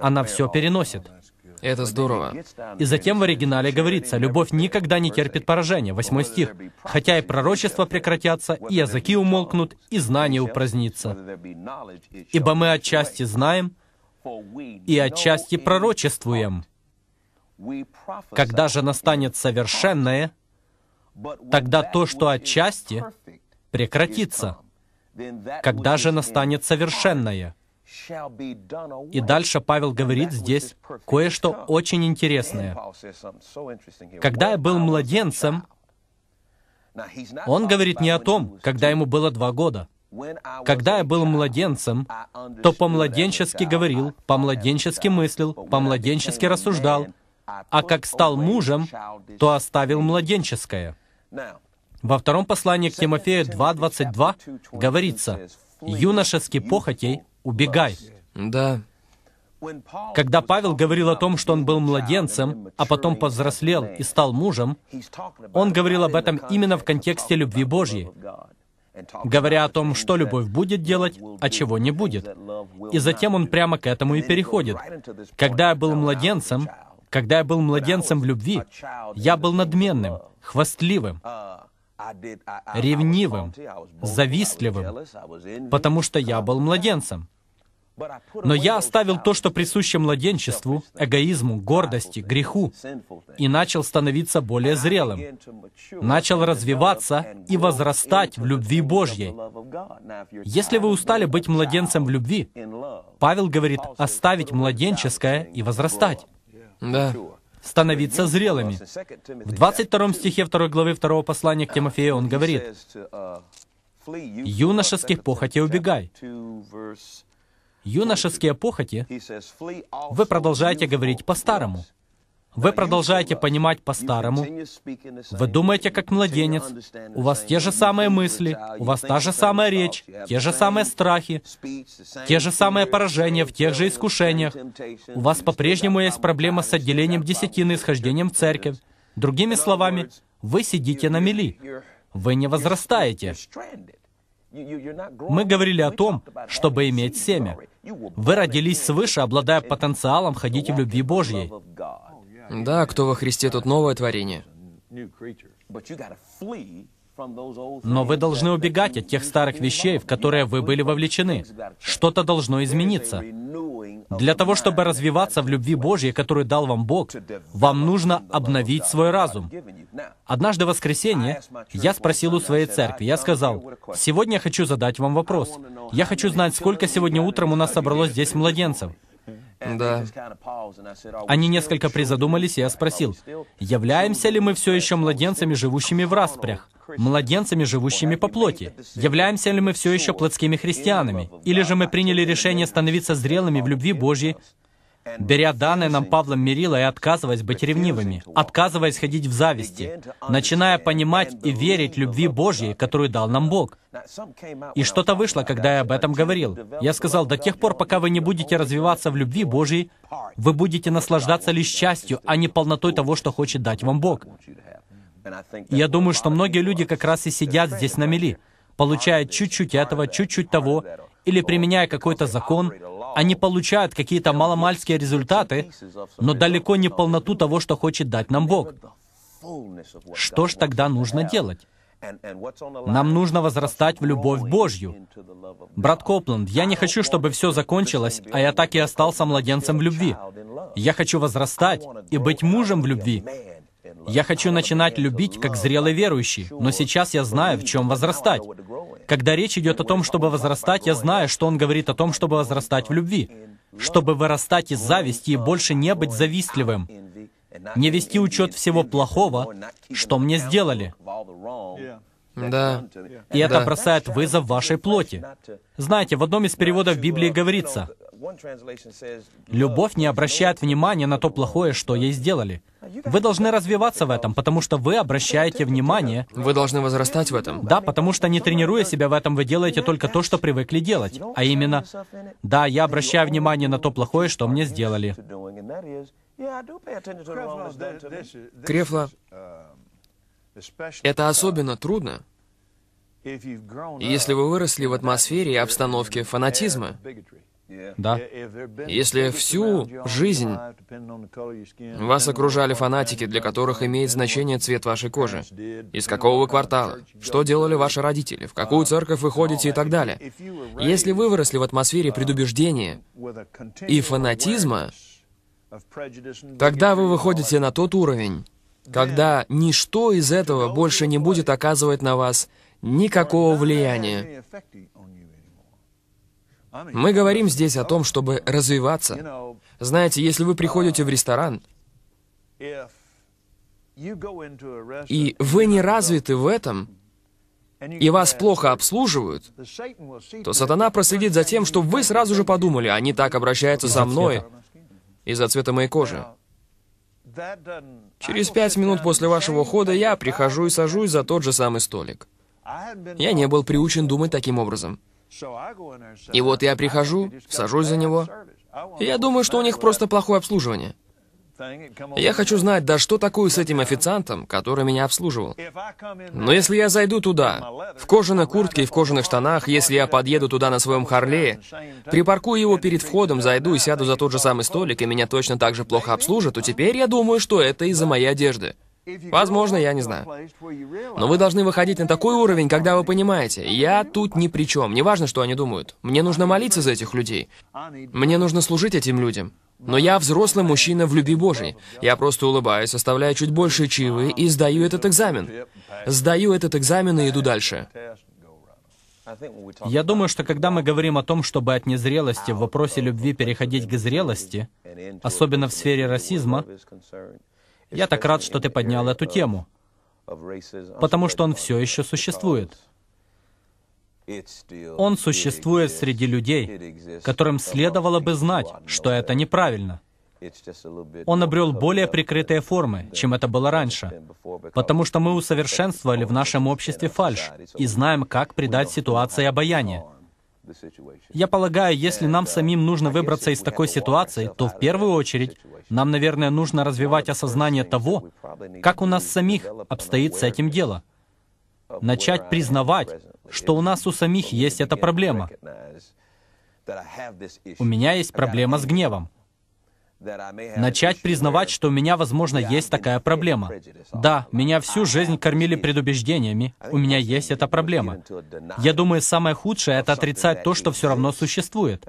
Она все переносит. Это здорово. И затем в оригинале говорится, «Любовь никогда не терпит поражения», Восьмой стих. «Хотя и пророчества прекратятся, и языки умолкнут, и знание упразднится. Ибо мы отчасти знаем, и отчасти пророчествуем. Когда же настанет совершенное, тогда то, что отчасти, прекратится. Когда же настанет совершенное? И дальше Павел говорит здесь кое-что очень интересное. Когда я был младенцем, он говорит не о том, когда ему было два года. Когда я был младенцем, то по-младенчески говорил, по-младенчески мыслил, по-младенчески рассуждал, а как стал мужем, то оставил младенческое. Во втором послании к Тимофею 2.22 говорится, юношеский похотей убегай. Да. Когда Павел говорил о том, что он был младенцем, а потом повзрослел и стал мужем, он говорил об этом именно в контексте любви Божьей, говоря о том, что любовь будет делать, а чего не будет. И затем он прямо к этому и переходит. Когда я был младенцем, когда я был младенцем в любви, я был надменным, хвастливым ревнивым, завистливым, потому что я был младенцем. Но я оставил то, что присуще младенчеству, эгоизму, гордости, греху, и начал становиться более зрелым, начал развиваться и возрастать в любви Божьей. Если вы устали быть младенцем в любви, Павел говорит оставить младенческое и возрастать. Да становиться зрелыми. В 22 стихе 2 главы 2 послания к Тимофею он говорит, «Юношеских похоти убегай». Юношеские похоти, вы продолжаете говорить по-старому. Вы продолжаете понимать по-старому. Вы думаете как младенец. У вас те же самые мысли, у вас та же самая речь, те же самые страхи, те же самые поражения в тех же искушениях. У вас по-прежнему есть проблема с отделением десятины и схождением в церковь. Другими словами, вы сидите на мели. Вы не возрастаете. Мы говорили о том, чтобы иметь семя. Вы родились свыше, обладая потенциалом ходить в любви Божьей. Да, кто во Христе, тот новое творение. Но вы должны убегать от тех старых вещей, в которые вы были вовлечены. Что-то должно измениться. Для того, чтобы развиваться в любви Божьей, которую дал вам Бог, вам нужно обновить свой разум. Однажды в воскресенье я спросил у своей церкви, я сказал, «Сегодня я хочу задать вам вопрос. Я хочу знать, сколько сегодня утром у нас собралось здесь младенцев. Да. Они несколько призадумались, и я спросил, являемся ли мы все еще младенцами, живущими в распрях? младенцами, живущими по плоти? Являемся ли мы все еще плотскими христианами? Или же мы приняли решение становиться зрелыми в любви Божьей беря данные нам Павлом Мерила и отказываясь быть ревнивыми, отказываясь ходить в зависти, начиная понимать и верить любви Божьей, которую дал нам Бог. И что-то вышло, когда я об этом говорил. Я сказал, до тех пор, пока вы не будете развиваться в любви Божьей, вы будете наслаждаться лишь счастью, а не полнотой того, что хочет дать вам Бог. И я думаю, что многие люди как раз и сидят здесь на мели, получая чуть-чуть этого, чуть-чуть того, или применяя какой-то закон, они получают какие-то маломальские результаты, но далеко не полноту того, что хочет дать нам Бог. Что ж тогда нужно делать? Нам нужно возрастать в любовь Божью. Брат Копланд, я не хочу, чтобы все закончилось, а я так и остался младенцем в любви. Я хочу возрастать и быть мужем в любви, я хочу начинать любить как зрелый верующий, но сейчас я знаю, в чем возрастать. Когда речь идет о том, чтобы возрастать, я знаю, что он говорит о том, чтобы возрастать в любви, чтобы вырастать из зависти и больше не быть завистливым, не вести учет всего плохого, что мне сделали. Да. И это бросает вызов вашей плоти. Знаете, в одном из переводов Библии говорится, Любовь не обращает внимания на то плохое, что ей сделали. Вы должны развиваться в этом, потому что вы обращаете внимание. Вы должны возрастать в этом. Да, потому что не тренируя себя в этом, вы делаете только то, что привыкли делать. А именно, да, я обращаю внимание на то плохое, что мне сделали. Крефла, это особенно трудно, если вы выросли в атмосфере и обстановке фанатизма, да. Если всю жизнь вас окружали фанатики, для которых имеет значение цвет вашей кожи, из какого вы квартала, что делали ваши родители, в какую церковь вы ходите и так далее. Если вы выросли в атмосфере предубеждения и фанатизма, тогда вы выходите на тот уровень, когда ничто из этого больше не будет оказывать на вас никакого влияния. Мы говорим здесь о том, чтобы развиваться. Знаете, если вы приходите в ресторан, и вы не развиты в этом, и вас плохо обслуживают, то сатана проследит за тем, чтобы вы сразу же подумали, они «А так обращаются со мной из-за цвета моей кожи. Через пять минут после вашего хода я прихожу и сажусь за тот же самый столик. Я не был приучен думать таким образом. И вот я прихожу, сажусь за него, и я думаю, что у них просто плохое обслуживание. Я хочу знать, да что такое с этим официантом, который меня обслуживал. Но если я зайду туда, в кожаной куртке и в кожаных штанах, если я подъеду туда на своем Харлее, припаркую его перед входом, зайду и сяду за тот же самый столик, и меня точно так же плохо обслужат, то теперь я думаю, что это из-за моей одежды. Возможно, я не знаю. Но вы должны выходить на такой уровень, когда вы понимаете, я тут ни при чем, не важно, что они думают. Мне нужно молиться за этих людей. Мне нужно служить этим людям. Но я взрослый мужчина в любви Божьей. Я просто улыбаюсь, оставляю чуть больше чивы и сдаю этот экзамен. Сдаю этот экзамен и иду дальше. Я думаю, что когда мы говорим о том, чтобы от незрелости в вопросе любви переходить к зрелости, особенно в сфере расизма, я так рад, что ты поднял эту тему, потому что он все еще существует. Он существует среди людей, которым следовало бы знать, что это неправильно. Он обрел более прикрытые формы, чем это было раньше, потому что мы усовершенствовали в нашем обществе фальш и знаем, как придать ситуации обаяние. Я полагаю, если нам uh, самим нужно выбраться из такой ситуации, то в первую очередь нам, наверное, нужно uh, развивать осознание того, как у нас самих обстоит с этим дело. Начать признавать, что у нас у самих есть эта проблема. У меня есть проблема с гневом. Начать признавать, что у меня, возможно, есть такая проблема. Да, меня всю жизнь кормили предубеждениями. У меня есть эта проблема. Я думаю, самое худшее — это отрицать то, что все равно существует.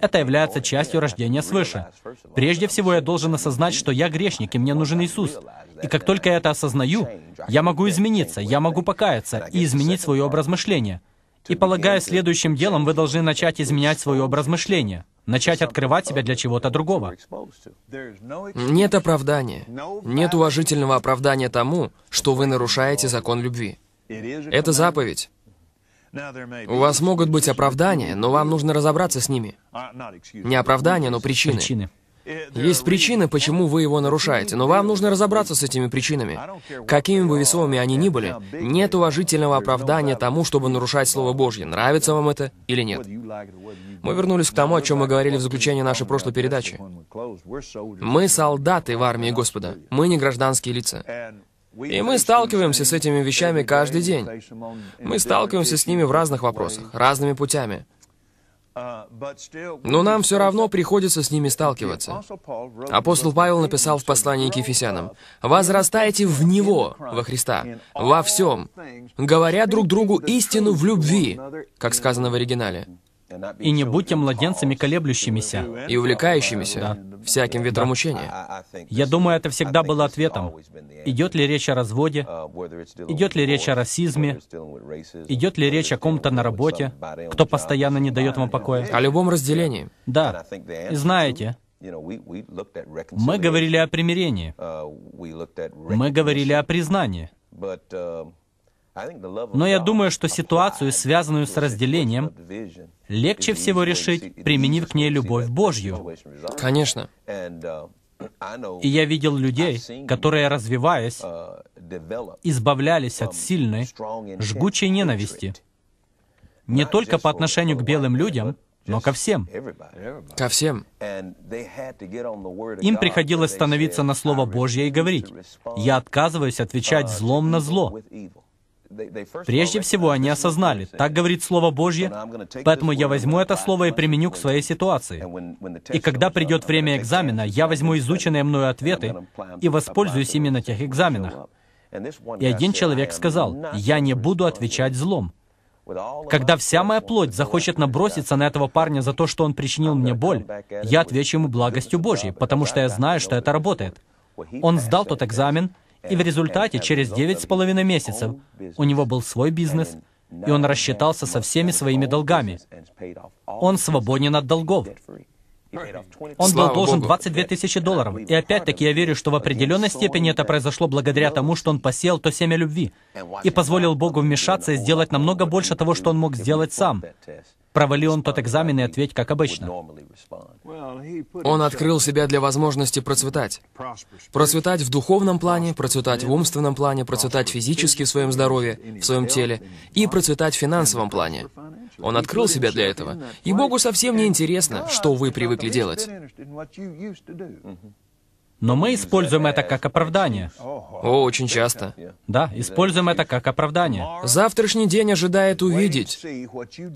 Это является частью рождения свыше. Прежде всего, я должен осознать, что я грешник, и мне нужен Иисус. И как только я это осознаю, я могу измениться, я могу покаяться и изменить свой образ мышления. И полагаю, следующим делом вы должны начать изменять свой образ мышления начать открывать себя для чего-то другого. Нет оправдания. Нет уважительного оправдания тому, что вы нарушаете закон любви. Это заповедь. У вас могут быть оправдания, но вам нужно разобраться с ними. Не оправдания, но причины. причины. Есть причины, почему вы его нарушаете, но вам нужно разобраться с этими причинами. Какими бы весомыми они ни были, нет уважительного оправдания тому, чтобы нарушать Слово Божье, нравится вам это или нет. Мы вернулись к тому, о чем мы говорили в заключении нашей прошлой передачи. Мы солдаты в армии Господа, мы не гражданские лица. И мы сталкиваемся с этими вещами каждый день. Мы сталкиваемся с ними в разных вопросах, разными путями. Но нам все равно приходится с ними сталкиваться. Апостол Павел написал в послании к Ефесянам, «Возрастайте в Него, во Христа, во всем, говоря друг другу истину в любви», как сказано в оригинале. И не будьте младенцами колеблющимися. И увлекающимися да. всяким ветром да. учения. Я думаю, это всегда было ответом. Идет ли речь о разводе? Идет ли речь о расизме? Идет ли речь о ком-то на работе, кто постоянно не дает вам покоя? О любом разделении. Да. И знаете, мы говорили о примирении. Мы говорили о признании. Но я думаю, что ситуацию, связанную с разделением, легче всего решить, применив к ней любовь Божью. Конечно. И я видел людей, которые, развиваясь, избавлялись от сильной, жгучей ненависти. Не только по отношению к белым людям, но ко всем. Ко всем. Им приходилось становиться на Слово Божье и говорить, «Я отказываюсь отвечать злом на зло, Прежде всего, они осознали, так говорит Слово Божье, поэтому я возьму это слово и применю к своей ситуации. И когда придет время экзамена, я возьму изученные мною ответы и воспользуюсь ими на тех экзаменах. И один человек сказал, «Я не буду отвечать злом». Когда вся моя плоть захочет наброситься на этого парня за то, что он причинил мне боль, я отвечу ему благостью Божьей, потому что я знаю, что это работает. Он сдал тот экзамен, и в результате через девять с половиной месяцев у него был свой бизнес, и он рассчитался со всеми своими долгами. Он свободен от долгов. Он был должен 22 тысячи долларов. И опять-таки я верю, что в определенной степени это произошло благодаря тому, что он посеял то семя любви и позволил Богу вмешаться и сделать намного больше того, что он мог сделать сам. Провалил он тот экзамен и ответь, как обычно. Он открыл себя для возможности процветать. Процветать в духовном плане, процветать в умственном плане, процветать физически в своем здоровье, в своем теле и процветать в финансовом плане. Он открыл себя для этого. И Богу совсем не интересно, что вы привыкли делать. Но мы используем это как оправдание. О, очень часто. Да, используем это как оправдание. Завтрашний день ожидает увидеть,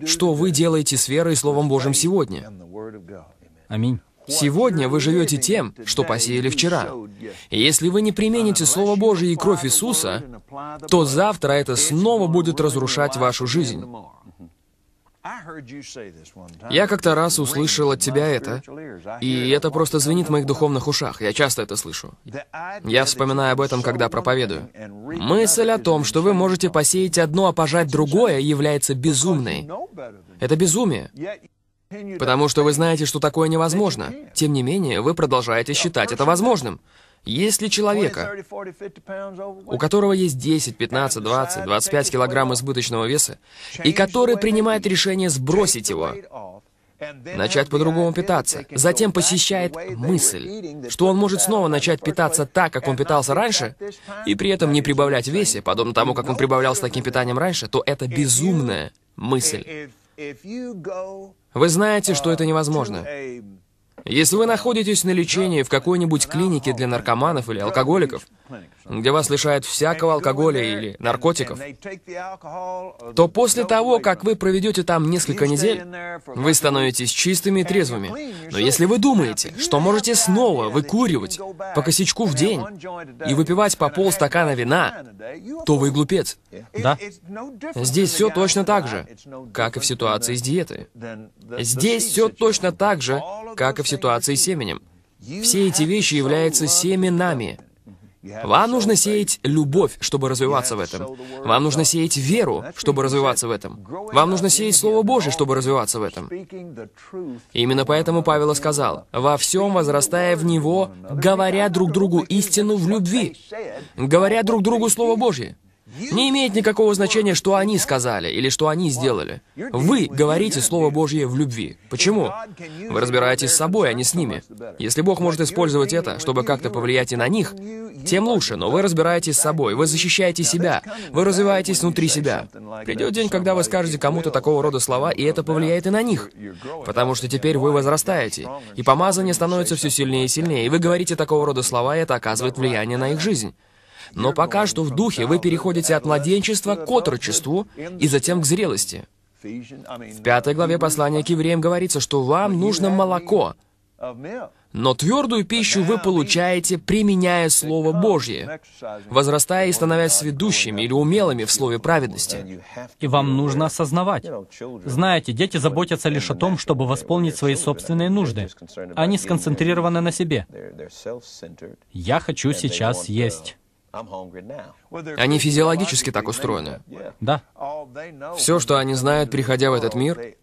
что вы делаете с верой и Словом Божьим сегодня. Аминь. Сегодня вы живете тем, что посеяли вчера. И если вы не примените Слово Божие и кровь Иисуса, то завтра это снова будет разрушать вашу жизнь. Я как-то раз услышал от тебя это, и это просто звенит в моих духовных ушах. Я часто это слышу. Я вспоминаю об этом, когда проповедую. Мысль о том, что вы можете посеять одно, а пожать другое, является безумной. Это безумие. Потому что вы знаете, что такое невозможно. Тем не менее, вы продолжаете считать это возможным. Если человека, у которого есть 10, 15, 20, 25 килограмм избыточного веса, и который принимает решение сбросить его, начать по-другому питаться, затем посещает мысль, что он может снова начать питаться так, как он питался раньше, и при этом не прибавлять весе, подобно тому, как он прибавлял с таким питанием раньше, то это безумная мысль. Вы знаете, что это uh, невозможно. Если вы находитесь на лечении в какой-нибудь клинике для наркоманов или алкоголиков, где вас лишают всякого алкоголя или наркотиков, то после того, как вы проведете там несколько недель, вы становитесь чистыми и трезвыми. Но если вы думаете, что можете снова выкуривать по косячку в день и выпивать по полстакана вина, то вы глупец. Да. Здесь все точно так же, как и в ситуации с диетой. Здесь все точно так же, как и в ситуации с семенем. Все эти вещи являются семенами. Вам нужно сеять любовь, чтобы развиваться в этом. Вам нужно сеять веру, чтобы развиваться в этом. Вам нужно сеять Слово Божье, чтобы развиваться в этом. Именно поэтому Павел сказал, «Во всем возрастая в Него, говоря друг другу истину в любви, говоря друг другу Слово Божье». Не имеет никакого значения, что они сказали или что они сделали. Вы говорите Слово Божье в любви. Почему? Вы разбираетесь с собой, а не с ними. Если Бог может использовать это, чтобы как-то повлиять и на них, тем лучше, но вы разбираетесь с собой, вы защищаете себя, вы развиваетесь внутри себя. Придет день, когда вы скажете кому-то такого рода слова, и это повлияет и на них, потому что теперь вы возрастаете, и помазание становится все сильнее и сильнее, и вы говорите такого рода слова, и это оказывает влияние на их жизнь. Но пока что в духе вы переходите от младенчества к отрочеству и затем к зрелости. В пятой главе послания к евреям говорится, что вам нужно молоко, но твердую пищу вы получаете, применяя Слово Божье, возрастая и становясь сведущими или умелыми в Слове праведности. И вам нужно осознавать. Знаете, дети заботятся лишь о том, чтобы восполнить свои собственные нужды. Они сконцентрированы на себе. «Я хочу сейчас есть». Они физиологически так устроены. Да. Все, что они знают, приходя в этот мир,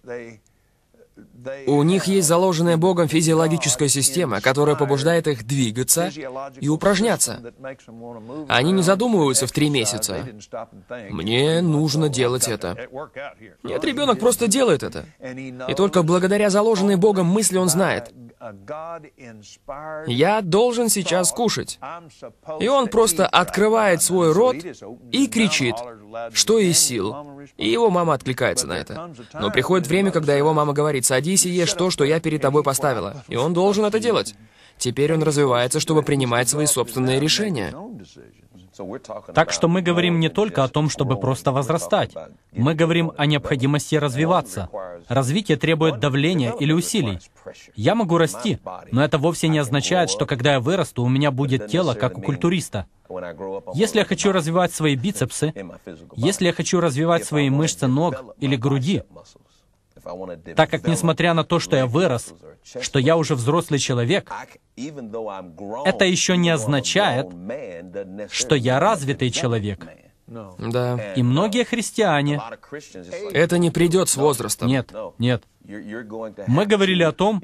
у них есть заложенная Богом физиологическая система, которая побуждает их двигаться и упражняться. Они не задумываются в три месяца. Мне нужно oh, делать это. Нет, ребенок просто делает это. И только благодаря заложенной Богом мысли он знает. Я должен сейчас кушать. И он просто открывает свой рот и кричит, что из сил. И его мама откликается на это. Но приходит время, когда его мама говорит, садись и ешь то, что я перед тобой поставила. И он должен это делать. Теперь он развивается, чтобы принимать свои собственные решения. Так что мы говорим не только о том, чтобы просто возрастать. Мы говорим о необходимости развиваться. Развитие требует давления или усилий. Я могу расти, но это вовсе не означает, что когда я вырасту, у меня будет тело, как у культуриста. Если я хочу развивать свои бицепсы, если я хочу развивать свои мышцы ног или груди, так как, несмотря на то, что я вырос, что я уже взрослый человек, это еще не означает, что я развитый человек. Да. И многие христиане... Это не придет с возрастом. Нет, нет. Мы говорили о том,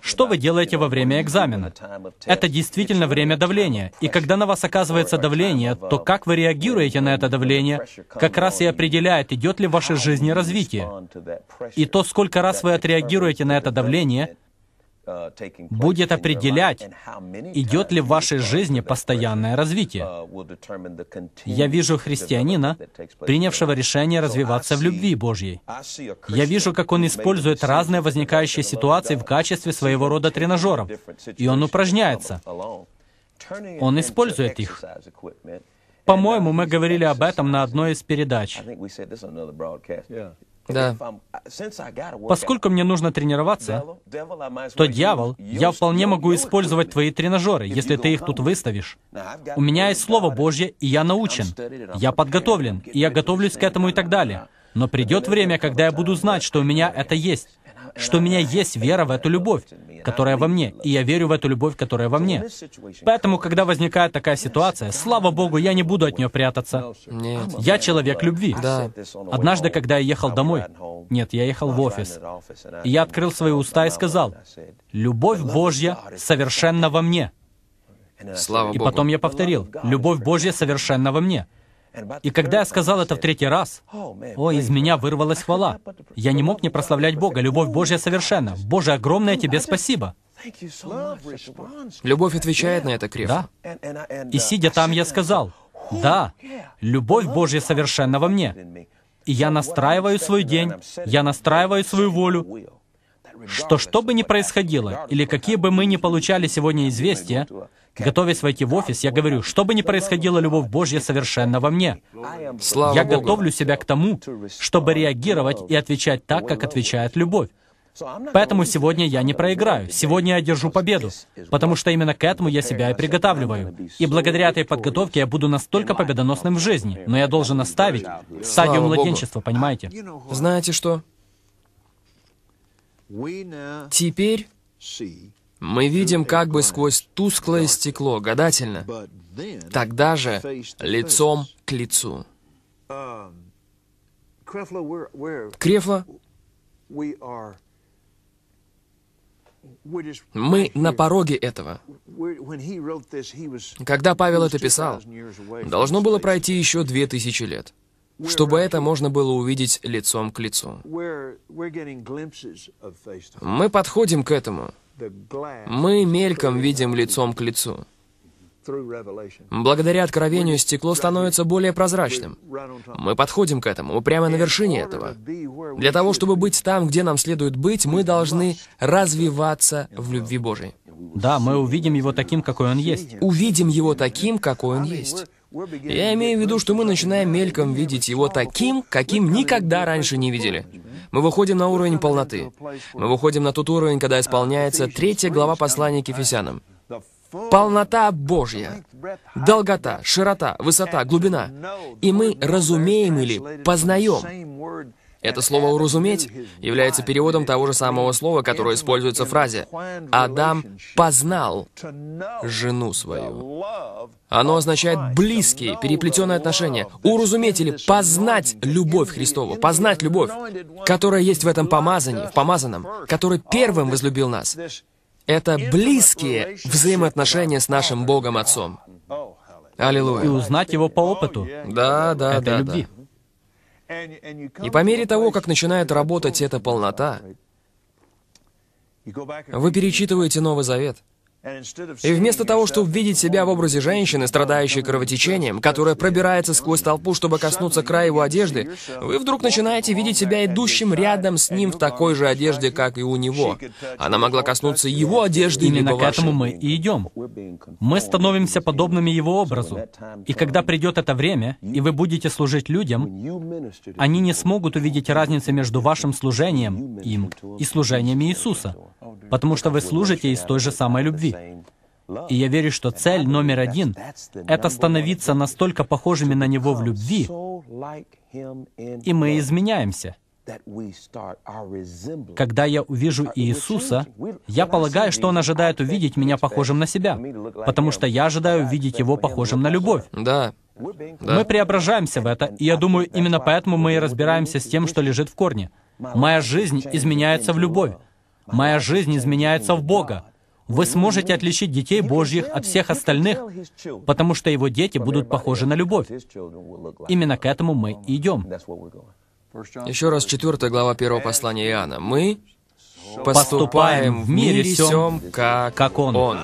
что вы делаете во время экзамена. Это действительно время давления. И когда на вас оказывается давление, то uh, как вы реагируете на это давление, как раз и определяет, идет ли в вашей жизни развитие. И то, сколько раз вы отреагируете на это давление, Uh, будет определять, идет ли в вашей жизни постоянное развитие. Uh, Я вижу христианина, принявшего решение развиваться в любви Божьей. Я вижу, как он использует разные возникающие ситуации в качестве своего рода тренажеров, и он упражняется. Он использует их. По-моему, uh, мы говорили об этом на одной из передач. Да. Uh, Поскольку мне нужно тренироваться, то дьявол, я вполне могу использовать твои тренажеры, если ты их тут выставишь. У меня есть Слово Божье, и я научен. Я подготовлен, и я готовлюсь к этому и так далее. Но придет время, когда я буду знать, что у меня это есть что у меня есть вера в эту любовь, которая во мне, и я верю в эту любовь, которая во мне. Поэтому, когда возникает такая ситуация, слава Богу, я не буду от нее прятаться. Нет. Я человек любви. Да. Однажды, когда я ехал домой, нет, я ехал в офис, и я открыл свои уста и сказал, «Любовь Божья совершенно во мне». Слава и Богу. потом я повторил, «Любовь Божья совершенно во мне». И когда я сказал это в третий раз, о, из меня вырвалась хвала. Я не мог не прославлять Бога. Любовь Божья совершенна. Боже, огромное тебе спасибо. Любовь отвечает на это кресло. Да. И сидя там, я сказал, да, любовь Божья совершенна во мне. И я настраиваю свой день, я настраиваю свою волю, что что бы ни происходило, или какие бы мы ни получали сегодня известия, Готовясь войти в офис, я говорю, что бы ни происходило, любовь Божья совершенно во мне. Слава я Богу. готовлю себя к тому, чтобы реагировать и отвечать так, как отвечает любовь. Поэтому сегодня я не проиграю, сегодня я держу победу, потому что именно к этому я себя и приготавливаю. И благодаря этой подготовке я буду настолько победоносным в жизни, но я должен оставить стадию Слава младенчества, Богу. понимаете? Знаете что? Теперь мы видим как бы сквозь тусклое стекло, гадательно. Тогда же лицом к лицу. Крефло, мы на пороге этого. Когда Павел это писал, должно было пройти еще две тысячи лет, чтобы это можно было увидеть лицом к лицу. Мы подходим к этому. Мы мельком видим лицом к лицу. Благодаря откровению стекло становится более прозрачным. Мы подходим к этому, мы прямо на вершине этого. Для того, чтобы быть там, где нам следует быть, мы должны развиваться в любви Божией. Да, мы увидим его таким, какой он есть. Увидим его таким, какой он есть. Я имею в виду, что мы начинаем мельком видеть его таким, каким никогда раньше не видели. Мы выходим на уровень полноты. Мы выходим на тот уровень, когда исполняется третья глава послания к Ефесянам. Полнота Божья, долгота, широта, высота, глубина. И мы разумеем или познаем это слово «уразуметь» является переводом того же самого слова, которое используется в фразе «Адам познал жену свою». Оно означает «близкие, переплетенные отношения». Уразуметь или «познать любовь Христову», «познать любовь», которая есть в этом помазании, в помазанном, который первым возлюбил нас. Это близкие взаимоотношения с нашим Богом Отцом. Аллилуйя. И узнать его по опыту. Да, да, этой да, любви. Да. И по мере того, как начинает работать эта полнота, вы перечитываете Новый Завет – и вместо того, чтобы видеть себя в образе женщины, страдающей кровотечением, которая пробирается сквозь толпу, чтобы коснуться края его одежды, вы вдруг начинаете видеть себя идущим рядом с ним в такой же одежде, как и у него. Она могла коснуться его одежды Именно либо к этому мы и идем. Мы становимся подобными его образу. И когда придет это время, и вы будете служить людям, они не смогут увидеть разницы между вашим служением им и служением Иисуса, потому что вы служите из той же самой любви. И я верю, что цель номер один — это становиться настолько похожими на Него в любви, и мы изменяемся. Когда я увижу Иисуса, я полагаю, что Он ожидает увидеть меня похожим на себя, потому что я ожидаю увидеть Его похожим на любовь. Да. да. Мы преображаемся в это, и я думаю, именно поэтому мы и разбираемся с тем, что лежит в корне. Моя жизнь изменяется в любовь. Моя жизнь изменяется в Бога вы сможете отличить детей Божьих от всех остальных, потому что его дети будут похожи на любовь. Именно к этому мы и идем. Еще раз 4 глава 1 послания Иоанна. Мы поступаем в мире всем, как, как он. он.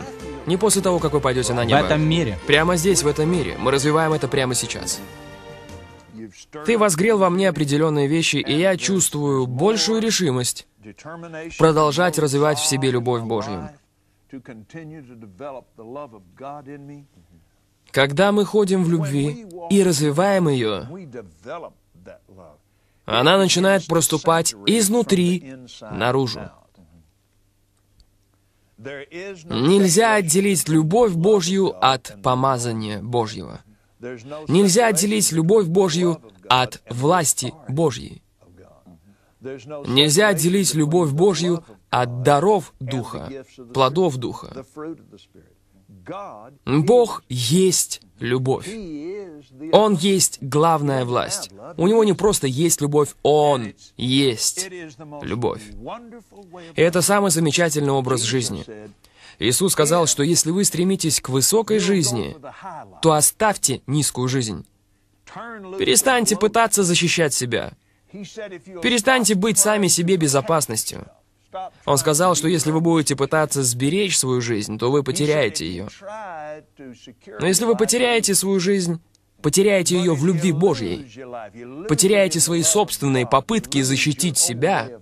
Не после того, как вы пойдете на небо. В этом мире. Прямо здесь, в этом мире. Мы развиваем это прямо сейчас. Ты возгрел во мне определенные вещи, и я чувствую большую решимость продолжать развивать в себе любовь Божью. Когда мы ходим в любви и развиваем ее, она начинает проступать изнутри наружу. Mm-hmm. Нельзя отделить любовь Божью от помазания Божьего. Нельзя отделить любовь Божью от власти Божьей. Нельзя отделить любовь Божью от даров Духа, плодов Духа. Бог есть любовь. Он есть главная власть. У него не просто есть любовь, он есть любовь. И это самый замечательный образ жизни. Иисус сказал, что если вы стремитесь к высокой жизни, то оставьте низкую жизнь. Перестаньте пытаться защищать себя. Перестаньте быть сами себе безопасностью. Он сказал, что если вы будете пытаться сберечь свою жизнь, то вы потеряете ее. Но если вы потеряете свою жизнь, потеряете ее в любви Божьей, потеряете свои собственные попытки защитить себя,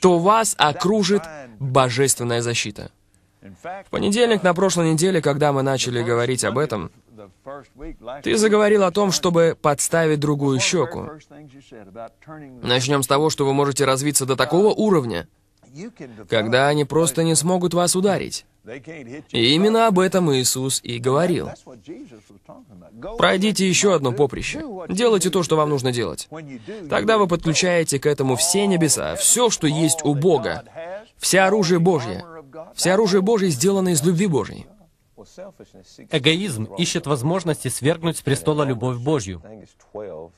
то вас окружит божественная защита. В понедельник на прошлой неделе, когда мы начали говорить об этом, ты заговорил о том, чтобы подставить другую щеку. Начнем с того, что вы можете развиться до uh, такого уровня, когда они просто не смогут вас ударить. И именно об этом Иисус и говорил. Пройдите еще одно поприще. Делайте то, что вам нужно делать. Тогда вы подключаете к этому все небеса, все, что есть у Бога, все оружие Божье, все оружие Божье сделано из любви Божьей. Эгоизм ищет возможности свергнуть с престола любовь Божью.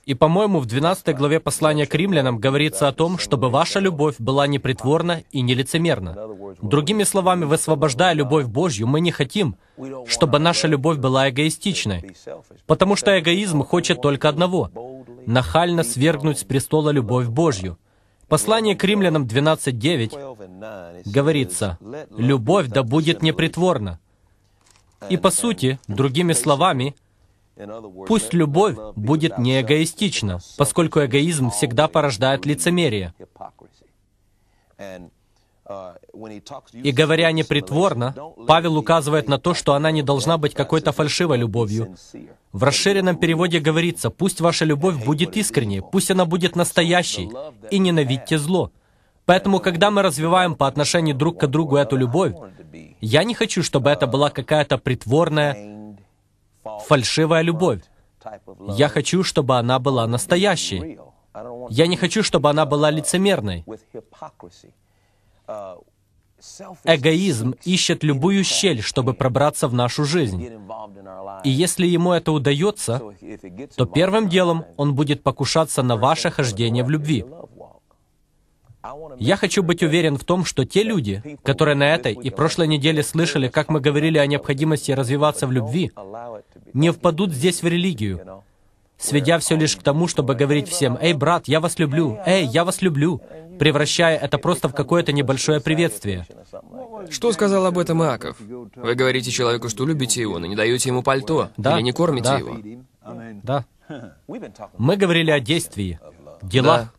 И, по-моему, в 12 главе послания к римлянам говорится о том, чтобы ваша любовь была непритворна и нелицемерна. Другими словами, высвобождая любовь Божью, мы не хотим, чтобы наша любовь была эгоистичной, потому что эгоизм хочет только одного — нахально свергнуть с престола любовь Божью. Послание к римлянам 12.9 говорится, «Любовь да будет непритворна». И по сути, другими словами, пусть любовь будет не эгоистична, поскольку эгоизм всегда порождает лицемерие. И говоря непритворно, Павел указывает на то, что она не должна быть какой-то фальшивой любовью. В расширенном переводе говорится, пусть ваша любовь будет искренней, пусть она будет настоящей, и ненавидьте зло. Поэтому, когда мы развиваем по отношению друг к другу эту любовь, я не хочу, чтобы это была какая-то притворная, фальшивая любовь. Я хочу, чтобы она была настоящей. Я не хочу, чтобы она была лицемерной. Эгоизм ищет любую щель, чтобы пробраться в нашу жизнь. И если ему это удается, то первым делом он будет покушаться на ваше хождение в любви. Я хочу быть уверен в том, что те люди, которые на этой и прошлой неделе слышали, как мы говорили о необходимости развиваться в любви, не впадут здесь в религию, сведя все лишь к тому, чтобы говорить всем, «Эй, брат, я вас люблю! Эй, я вас люблю!» превращая это просто в какое-то небольшое приветствие. Что сказал об этом Иаков? Вы говорите человеку, что любите его, но не даете ему пальто, да, или не кормите да, его. Да. Мы говорили о действии, делах, да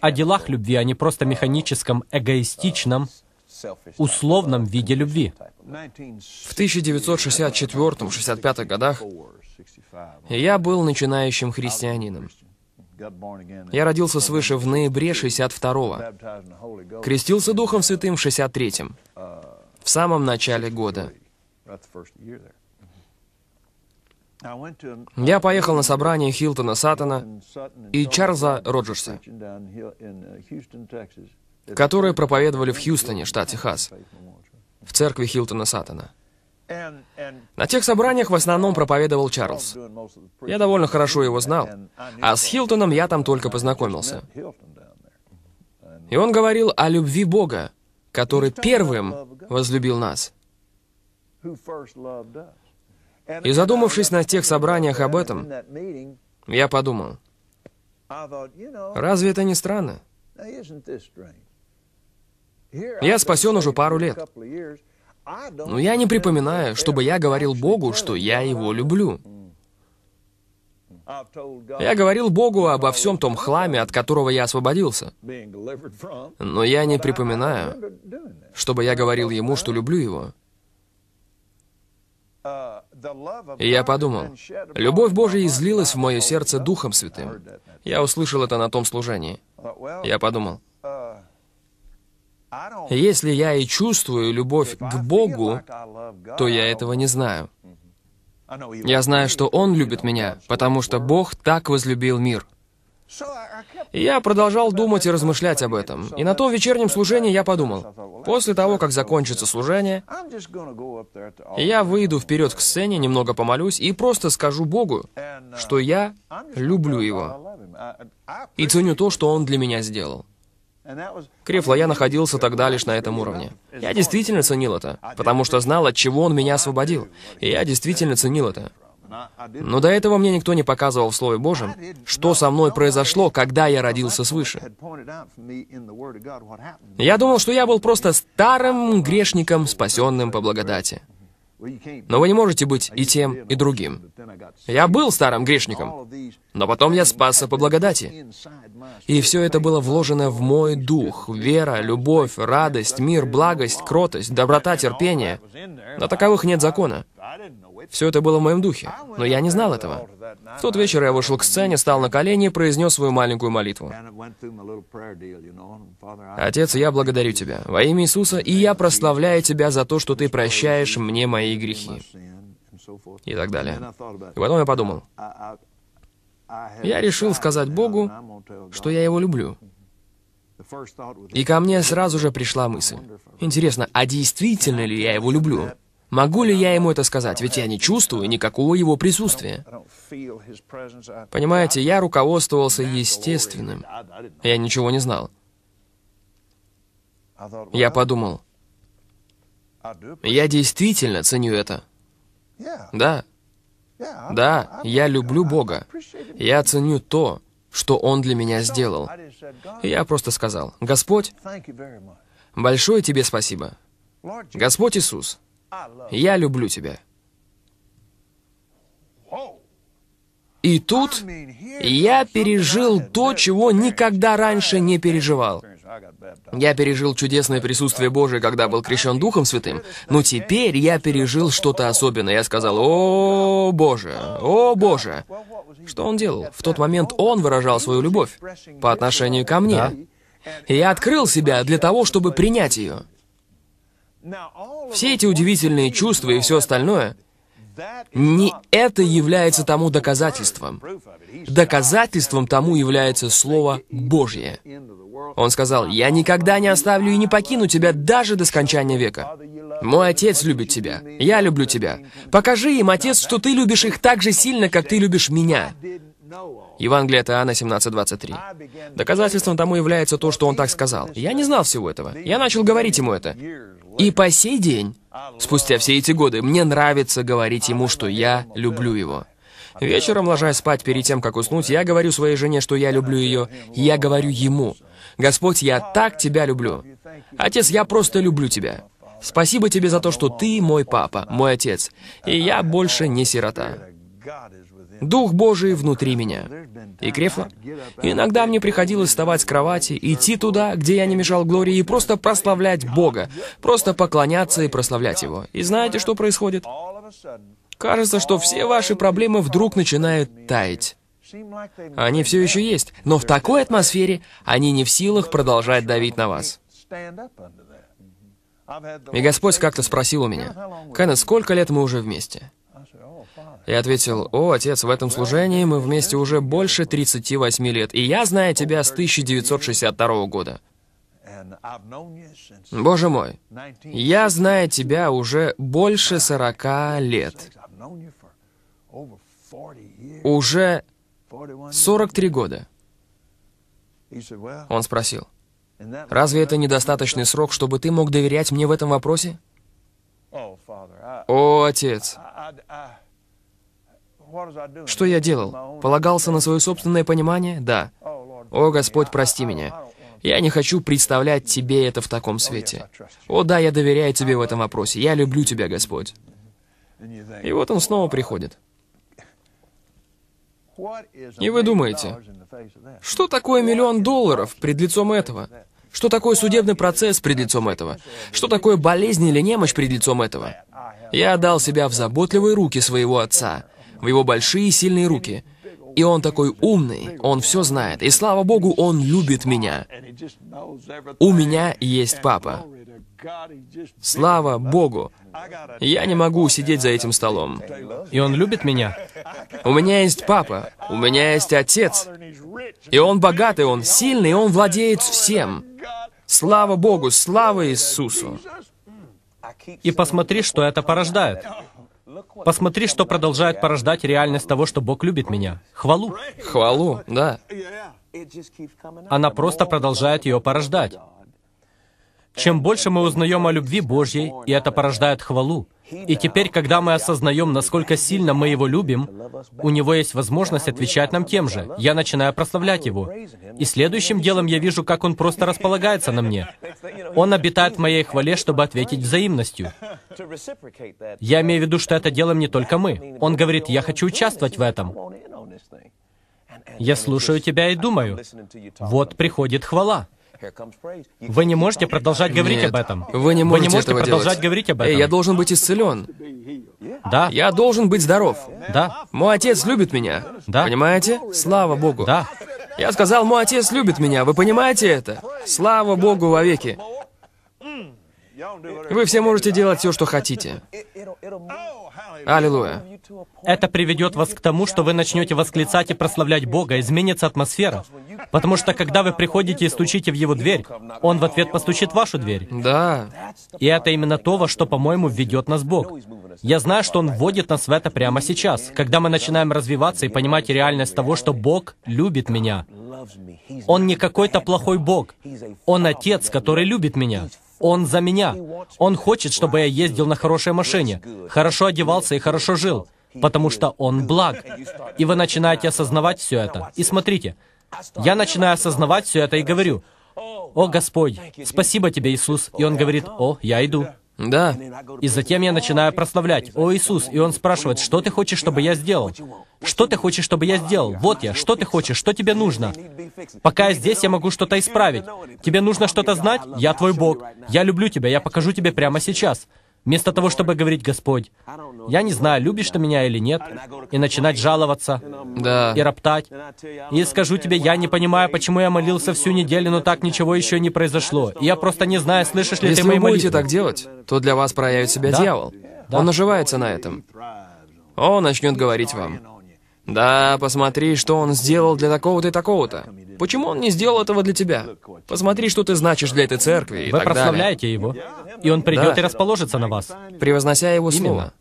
о делах любви, а не просто механическом, эгоистичном, условном виде любви. В 1964-65 годах я был начинающим христианином. Я родился свыше в ноябре 62-го. Крестился Духом Святым в 63-м, в самом начале года. Я поехал на собрание Хилтона Саттона и Чарльза Роджерса, которые проповедовали в Хьюстоне, штат Техас, в церкви Хилтона Саттона. На тех собраниях в основном проповедовал Чарльз. Я довольно хорошо его знал, а с Хилтоном я там только познакомился. И он говорил о любви Бога, который первым возлюбил нас. И задумавшись на тех собраниях об этом, я подумал, разве это не странно? Я спасен уже пару лет. Но я не припоминаю, чтобы я говорил Богу, что я его люблю. Я говорил Богу обо всем том хламе, от которого я освободился. Но я не припоминаю, чтобы я говорил Ему, что люблю Его я подумал, любовь Божья излилась в мое сердце Духом Святым. Я услышал это на том служении. Я подумал, если я и чувствую любовь к Богу, то я этого не знаю. Я знаю, что Он любит меня, потому что Бог так возлюбил мир я продолжал думать и размышлять об этом. И на том вечернем служении я подумал, после того, как закончится служение, я выйду вперед к сцене, немного помолюсь и просто скажу Богу, что я люблю Его и ценю то, что Он для меня сделал. Крифла, я находился тогда лишь на этом уровне. Я действительно ценил это, потому что знал, от чего он меня освободил. И я действительно ценил это. Но до этого мне никто не показывал в Слове Божьем, что со мной произошло, когда я родился свыше. Я думал, что я был просто старым грешником, спасенным по благодати. Но вы не можете быть и тем, и другим. Я был старым грешником, но потом я спасся по благодати. И все это было вложено в мой дух. Вера, любовь, радость, мир, благость, кротость, доброта, терпение. На таковых нет закона. Все это было в моем духе, но я не знал этого. В тот вечер я вышел к сцене, стал на колени и произнес свою маленькую молитву. «Отец, я благодарю Тебя во имя Иисуса, и я прославляю Тебя за то, что Ты прощаешь мне мои грехи». И так далее. И потом я подумал, я решил сказать Богу, что я Его люблю. И ко мне сразу же пришла мысль. Интересно, а действительно ли я его люблю? Могу ли я ему это сказать? Ведь я не чувствую никакого его присутствия. Понимаете, я руководствовался естественным. Я ничего не знал. Я подумал, я действительно ценю это. Да. Да, я люблю Бога. Я ценю то, что Он для меня сделал. И я просто сказал, Господь, большое тебе спасибо. Господь Иисус, я люблю тебя. И тут я пережил то, чего никогда раньше не переживал. Я пережил чудесное присутствие Божие, когда был крещен Духом Святым, но теперь я пережил что-то особенное. Я сказал, о Боже, о Боже. Что он делал? В тот момент он выражал свою любовь по отношению ко мне. И я открыл себя для того, чтобы принять ее. Все эти удивительные чувства и все остальное, не это является тому доказательством. Доказательством тому является Слово Божье. Он сказал, «Я никогда не оставлю и не покину тебя даже до скончания века. Мой отец любит тебя, я люблю тебя. Покажи им, отец, что ты любишь их так же сильно, как ты любишь меня». Евангелие от Иоанна 17.23. Доказательством тому является то, что он так сказал. Я не знал всего этого. Я начал говорить ему это. И по сей день, спустя все эти годы, мне нравится говорить ему, что я люблю его. Вечером, ложась спать перед тем, как уснуть, я говорю своей жене, что я люблю ее. Я говорю ему, «Господь, я так тебя люблю. Отец, я просто люблю тебя. Спасибо тебе за то, что ты мой папа, мой отец, и я больше не сирота». Дух Божий внутри меня. И Крефлер. Иногда мне приходилось вставать с кровати, идти туда, где я не мешал Глории, и просто прославлять Бога. Просто поклоняться и прославлять Его. И знаете, что происходит? Кажется, что все ваши проблемы вдруг начинают таять. Они все еще есть, но в такой атмосфере они не в силах продолжать давить на вас. И Господь как-то спросил у меня, «Кеннет, сколько лет мы уже вместе?» Я ответил, «О, отец, в этом служении мы вместе уже больше 38 лет, и я знаю тебя с 1962 года». Боже мой, я знаю тебя уже больше 40 лет. Уже 43 года. Он спросил, «Разве это недостаточный срок, чтобы ты мог доверять мне в этом вопросе?» «О, отец, что я делал? Полагался на свое собственное понимание? Да. О, Господь, прости меня. Я не хочу представлять Тебе это в таком свете. О, да, я доверяю Тебе в этом вопросе. Я люблю Тебя, Господь. И вот он снова приходит. И вы думаете, что такое миллион долларов пред лицом этого? Что такое судебный процесс пред лицом этого? Что такое болезнь или немощь пред лицом этого? Я отдал себя в заботливые руки своего отца в его большие сильные руки. И он такой умный, он все знает. И слава богу, он любит меня. У меня есть папа. Слава Богу! Я не могу сидеть за этим столом. И он любит меня? У меня есть папа, у меня есть отец. И он богатый, он сильный, он владеет всем. Слава Богу, слава Иисусу! И посмотри, что это порождает. Посмотри, что продолжает порождать реальность того, что Бог любит меня. Хвалу. Хвалу, да. Она просто продолжает ее порождать. Чем больше мы узнаем о любви Божьей, и это порождает хвалу, и теперь, когда мы осознаем, насколько сильно мы Его любим, у Него есть возможность отвечать нам тем же. Я начинаю прославлять Его. И следующим делом я вижу, как Он просто располагается на мне. Он обитает в моей хвале, чтобы ответить взаимностью. Я имею в виду, что это делаем не только мы. Он говорит, я хочу участвовать в этом. Я слушаю тебя и думаю, вот приходит хвала. Вы не можете продолжать говорить Нет, об этом. Вы не можете, Вы не можете этого продолжать делать. говорить об этом. Эй, я должен быть исцелен. Да. Я должен быть здоров. Да. Мой отец любит меня. Да. Понимаете? Слава Богу. Да. Я сказал, мой отец любит меня. Вы понимаете это? Слава Богу вовеки. Вы все можете делать все, что хотите. Аллилуйя. Это приведет вас к тому, что вы начнете восклицать и прославлять Бога, изменится атмосфера. Потому что когда вы приходите и стучите в Его дверь, Он в ответ постучит в вашу дверь. Да. И это именно то, во что, по-моему, ведет нас Бог. Я знаю, что Он вводит нас в это прямо сейчас, когда мы начинаем развиваться и понимать реальность того, что Бог любит меня. Он не какой-то плохой Бог. Он Отец, который любит меня. Он за меня. Он хочет, чтобы я ездил на хорошей машине, хорошо одевался и хорошо жил, потому что Он благ. И вы начинаете осознавать все это. И смотрите, я начинаю осознавать все это и говорю, «О, Господь, спасибо тебе, Иисус». И он говорит, «О, я иду». Да. И затем я начинаю прославлять. «О, Иисус!» И он спрашивает, «Что ты хочешь, чтобы я сделал?» «Что ты хочешь, чтобы я сделал?» «Вот я, что ты хочешь, что тебе нужно?» «Пока я здесь, я могу что-то исправить. Тебе нужно что-то знать? Я твой Бог. Я люблю тебя, я покажу тебе прямо сейчас». Вместо того, чтобы говорить, Господь, я не знаю, любишь ты меня или нет, и начинать жаловаться, да. и роптать. И скажу тебе, я не понимаю, почему я молился всю неделю, но так ничего еще не произошло. И я просто не знаю, слышишь ли Если ты мои молитвы. Если вы будете так делать, то для вас проявит себя да? дьявол. Да. Он наживается на этом. Он начнет говорить вам, да, посмотри, что он сделал для такого-то и такого-то. Почему он не сделал этого для тебя? Посмотри, что ты значишь для этой церкви и Вы так прославляете далее. его, и он придет да. и расположится на вас. Превознося его слово.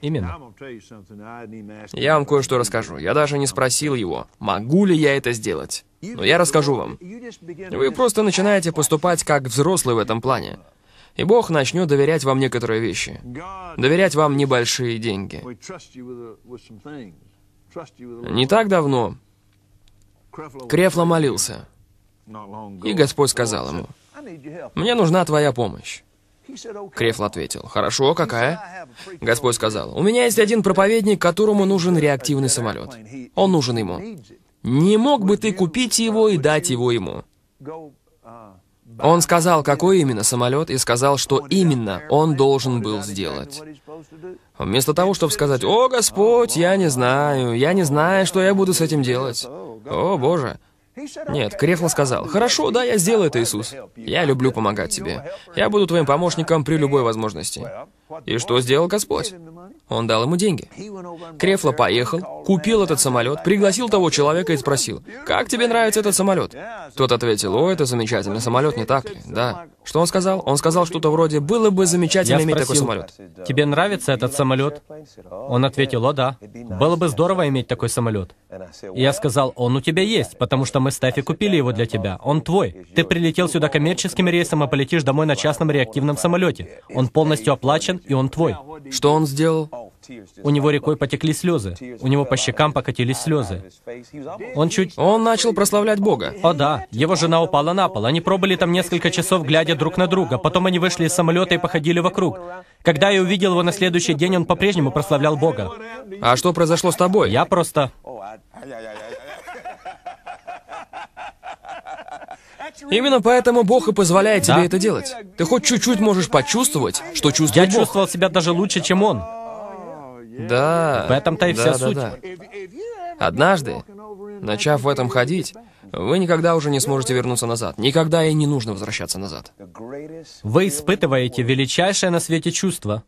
Именно. Именно. Я вам кое-что расскажу. Я даже не спросил его, могу ли я это сделать. Но я расскажу вам. Вы просто начинаете поступать как взрослый в этом плане. И Бог начнет доверять вам некоторые вещи. Доверять вам небольшие деньги. Не так давно Крефло молился, и Господь сказал ему, «Мне нужна твоя помощь». Крефл ответил, «Хорошо, какая?» Господь сказал, «У меня есть один проповедник, которому нужен реактивный самолет. Он нужен ему. Не мог бы ты купить его и дать его ему?» Он сказал, какой именно самолет, и сказал, что именно он должен был сделать. Вместо того, чтобы сказать, «О, Господь, я не знаю, я не знаю, что я буду с этим делать». «О, Боже». Нет, Крефл сказал, «Хорошо, да, я сделаю это, Иисус. Я люблю помогать тебе. Я буду твоим помощником при любой возможности». И что сделал Господь? Он дал ему деньги. Крефло поехал, купил этот самолет, пригласил того человека и спросил, «Как тебе нравится этот самолет?» Тот ответил, «О, это замечательный самолет, не так ли?» Да. Что он сказал? Он сказал что-то вроде, «Было бы замечательно Я иметь спросил, такой самолет». «Тебе нравится этот самолет?» Он ответил, «О, да. Было бы здорово иметь такой самолет». я сказал, «Он у тебя есть, потому что мы с Тэфи купили его для тебя. Он твой. Ты прилетел сюда коммерческим рейсом, а полетишь домой на частном реактивном самолете. Он полностью оплачен, и он твой». Что он сделал? У него рекой потекли слезы. У него по щекам покатились слезы. Он чуть... Он начал прославлять Бога. О да, его жена упала на пол. Они пробыли там несколько часов, глядя друг на друга. Потом они вышли из самолета и походили вокруг. Когда я увидел его на следующий день, он по-прежнему прославлял Бога. А что произошло с тобой? Я просто... А, Именно поэтому Бог и позволяет да? тебе это делать. Ты хоть чуть-чуть можешь почувствовать, что чувствует Я Бог. чувствовал себя даже лучше, чем он. Да. В этом-то и вся да, суть. Да. Однажды, начав в этом ходить, вы никогда уже не сможете вернуться назад. Никогда и не нужно возвращаться назад. Вы испытываете величайшее на свете чувство,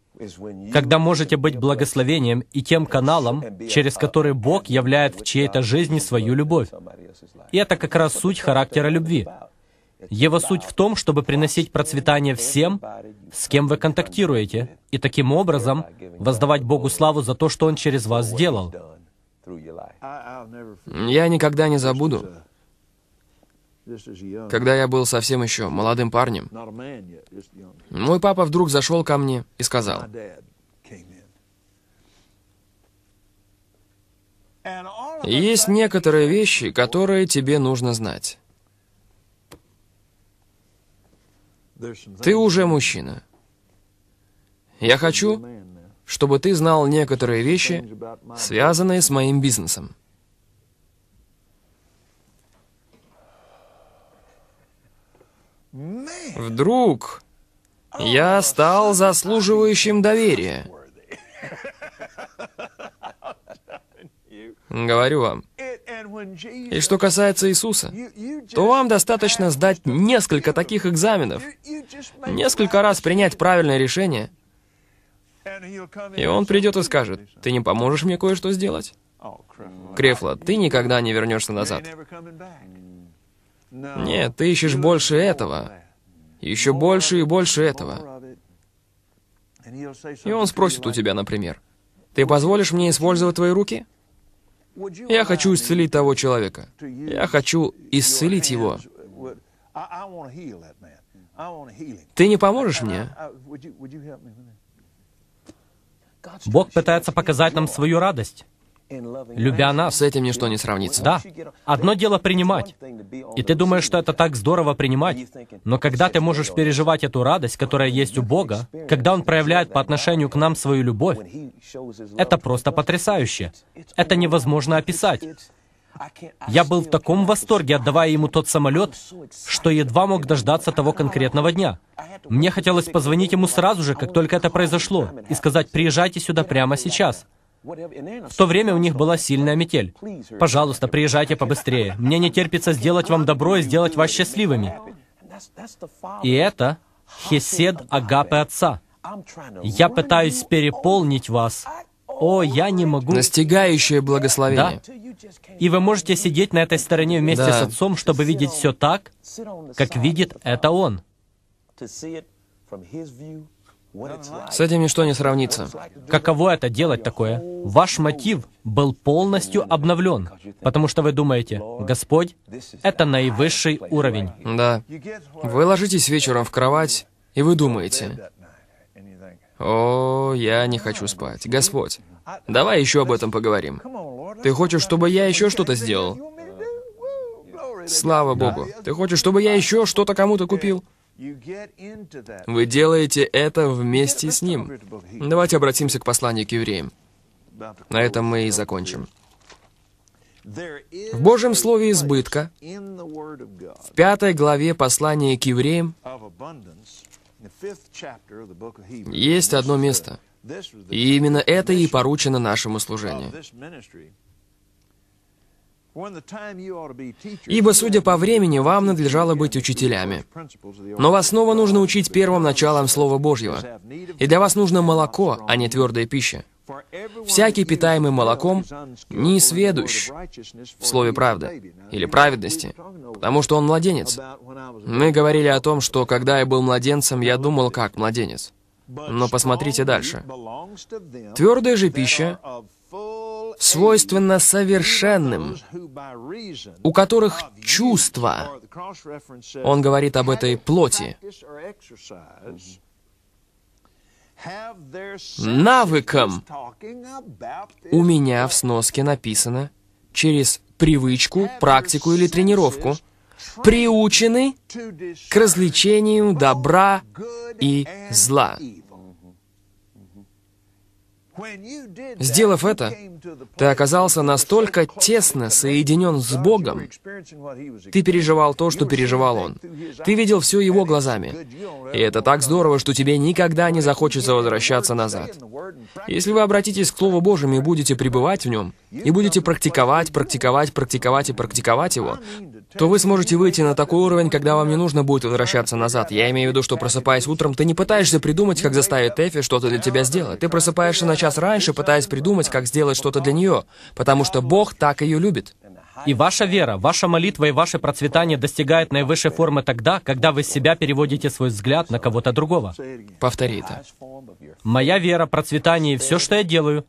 когда можете быть благословением и тем каналом, через который Бог являет в чьей-то жизни свою любовь. И это как раз суть характера любви. Его суть в том, чтобы приносить процветание всем, с кем вы контактируете, и таким образом воздавать Богу славу за то, что Он через вас сделал. Я никогда не забуду, когда я был совсем еще молодым парнем, мой папа вдруг зашел ко мне и сказал, «Есть некоторые вещи, которые тебе нужно знать. Ты уже мужчина. Я хочу, чтобы ты знал некоторые вещи, связанные с моим бизнесом. Вдруг я стал заслуживающим доверия. Говорю вам. И что касается Иисуса, то вам достаточно сдать несколько таких экзаменов, несколько раз принять правильное решение, и он придет и скажет, «Ты не поможешь мне кое-что сделать?» Крефла, ты никогда не вернешься назад. Нет, ты ищешь больше этого, еще больше и больше этого. И он спросит у тебя, например, «Ты позволишь мне использовать твои руки?» Я хочу исцелить того человека. Я хочу исцелить его. Ты не поможешь мне? Бог пытается показать нам свою радость. Любя нас... С этим ничто не сравнится. Да. Одно дело принимать. И ты думаешь, что это так здорово принимать. Но когда ты можешь переживать эту радость, которая есть у Бога, когда Он проявляет по отношению к нам свою любовь, это просто потрясающе. Это невозможно описать. Я был в таком восторге, отдавая ему тот самолет, что едва мог дождаться того конкретного дня. Мне хотелось позвонить ему сразу же, как только это произошло, и сказать, приезжайте сюда прямо сейчас. В то время у них была сильная метель. Пожалуйста, приезжайте побыстрее. Мне не терпится сделать вам добро и сделать вас счастливыми. И это хесед агапы Отца. Я пытаюсь переполнить вас. О, я не могу... Настигающее благословение. Да. И вы можете сидеть на этой стороне вместе да. с Отцом, чтобы видеть все так, как видит это Он. С этим ничто не сравнится. Каково это делать такое? Ваш мотив был полностью обновлен, потому что вы думаете, Господь, это наивысший уровень. Да. Вы ложитесь вечером в кровать, и вы думаете, «О, я не хочу спать. Господь, давай еще об этом поговорим. Ты хочешь, чтобы я еще что-то сделал? Слава Богу. Ты хочешь, чтобы я еще что-то кому-то купил? Вы делаете это вместе с ним. Давайте обратимся к посланию к евреям. На этом мы и закончим. В Божьем Слове избытка, в пятой главе послания к евреям, есть одно место. И именно это и поручено нашему служению. Ибо, судя по времени, вам надлежало быть учителями. Но вас снова нужно учить первым началом Слова Божьего. И для вас нужно молоко, а не твердая пища. Всякий, питаемый молоком, не сведущ в слове правды или праведности, потому что он младенец. Мы говорили о том, что когда я был младенцем, я думал как младенец. Но посмотрите дальше. Твердая же пища свойственно совершенным, у которых чувство, он говорит об этой плоти, навыком. У меня в сноске написано через привычку, практику или тренировку приучены к развлечению добра и зла. Сделав это, ты оказался настолько тесно соединен с Богом, ты переживал то, что переживал Он. Ты видел все Его глазами. И это так здорово, что тебе никогда не захочется возвращаться назад. Если вы обратитесь к Слову Божьему и будете пребывать в нем, и будете практиковать, практиковать, практиковать и практиковать его, то вы сможете выйти на такой уровень, когда вам не нужно будет возвращаться назад. Я имею в виду, что просыпаясь утром, ты не пытаешься придумать, как заставить Тэфи что-то для тебя сделать. Ты просыпаешься на час раньше, пытаясь придумать, как сделать что-то для нее, потому что Бог так ее любит. И ваша вера, ваша молитва и ваше процветание достигают наивысшей формы тогда, когда вы с себя переводите свой взгляд на кого-то другого. Повтори это. Моя вера, процветание и все, что я делаю,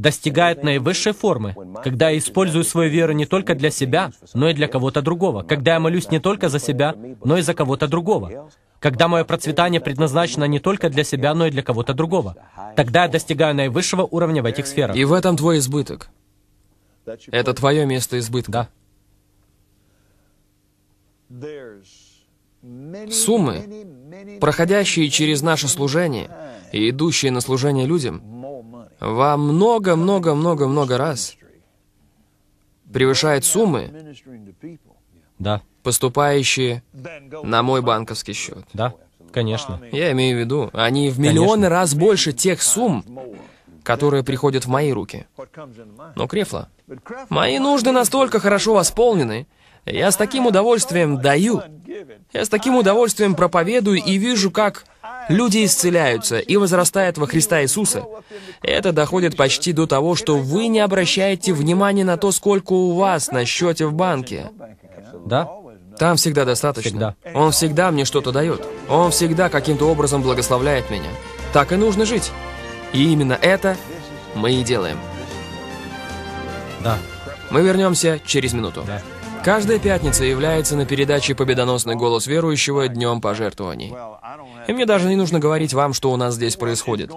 достигает наивысшей формы, когда я использую свою веру не только для себя, но и для кого-то другого, когда я молюсь не только за себя, но и за кого-то другого, когда мое процветание предназначено не только для себя, но и для кого-то другого. Тогда я достигаю наивысшего уровня в этих сферах. И в этом твой избыток. Это твое место избытка. Да. Суммы, проходящие через наше служение и идущие на служение людям, во много-много-много-много раз превышает суммы, да. поступающие на мой банковский счет. Да, конечно. Я имею в виду, они в миллионы конечно. раз больше тех сумм, которые приходят в мои руки. Но, Крефла, мои нужды настолько хорошо восполнены, я с таким удовольствием даю, я с таким удовольствием проповедую и вижу, как Люди исцеляются и возрастают во Христа Иисуса. Это доходит почти до того, что вы не обращаете внимания на то, сколько у вас на счете в банке. Да? Там всегда достаточно. Всегда. Он всегда мне что-то дает. Он всегда каким-то образом благословляет меня. Так и нужно жить. И именно это мы и делаем. Да. Мы вернемся через минуту. Да. Каждая пятница является на передаче «Победоносный голос верующего» днем пожертвований. И мне даже не нужно говорить вам, что у нас здесь происходит.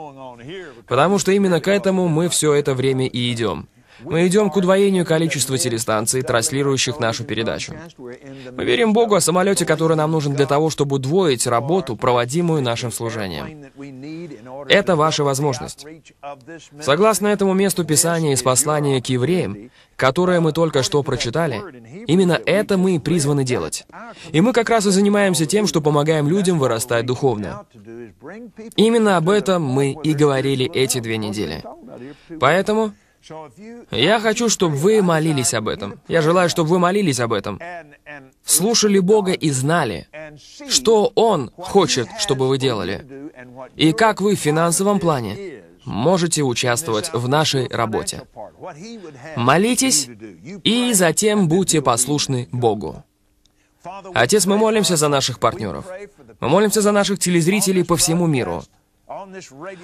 Потому что именно к этому мы все это время и идем. Мы идем к удвоению количества телестанций, транслирующих нашу передачу. Мы верим Богу о самолете, который нам нужен для того, чтобы удвоить работу, проводимую нашим служением. Это ваша возможность. Согласно этому месту Писания из послания к евреям, которое мы только что прочитали, именно это мы и призваны делать. И мы как раз и занимаемся тем, что помогаем людям вырастать духовно. Именно об этом мы и говорили эти две недели. Поэтому я хочу, чтобы вы молились об этом. Я желаю, чтобы вы молились об этом. Слушали Бога и знали, что Он хочет, чтобы вы делали. И как вы в финансовом плане можете участвовать в нашей работе. Молитесь и затем будьте послушны Богу. Отец, мы молимся за наших партнеров. Мы молимся за наших телезрителей по всему миру.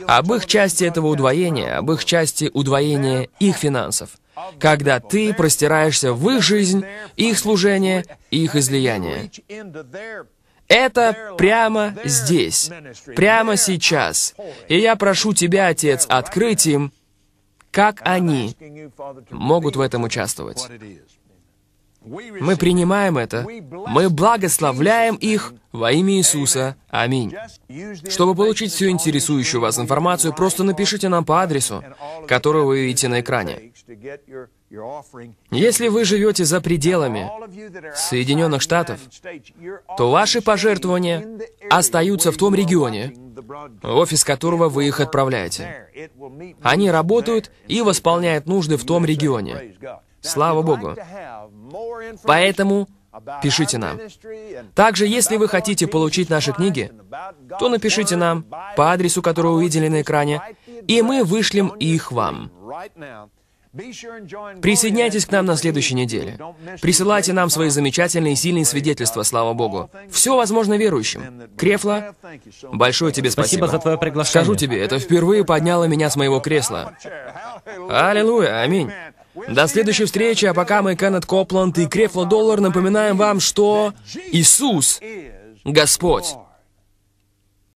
Об их части этого удвоения, об их части удвоения их финансов. Когда ты простираешься в их жизнь, их служение, их излияние. Это прямо здесь, прямо сейчас. И я прошу тебя, Отец, открыть им, как они могут в этом участвовать. Мы принимаем это. Мы благословляем их во имя Иисуса. Аминь. Чтобы получить всю интересующую вас информацию, просто напишите нам по адресу, который вы видите на экране. Если вы живете за пределами Соединенных Штатов, то ваши пожертвования остаются в том регионе, в офис которого вы их отправляете. Они работают и восполняют нужды в том регионе. Слава Богу. Поэтому пишите нам. Также, если вы хотите получить наши книги, то напишите нам по адресу, который вы увидели на экране, и мы вышлем их вам. Присоединяйтесь к нам на следующей неделе. Присылайте нам свои замечательные и сильные свидетельства, слава Богу. Все возможно верующим. Крефла, большое тебе спасибо. Спасибо за твое приглашение. Скажу тебе, это впервые подняло меня с моего кресла. Аллилуйя, аминь. До следующей встречи, а пока мы, Кеннет Копланд и Крефло Доллар, напоминаем вам, что Иисус — Господь.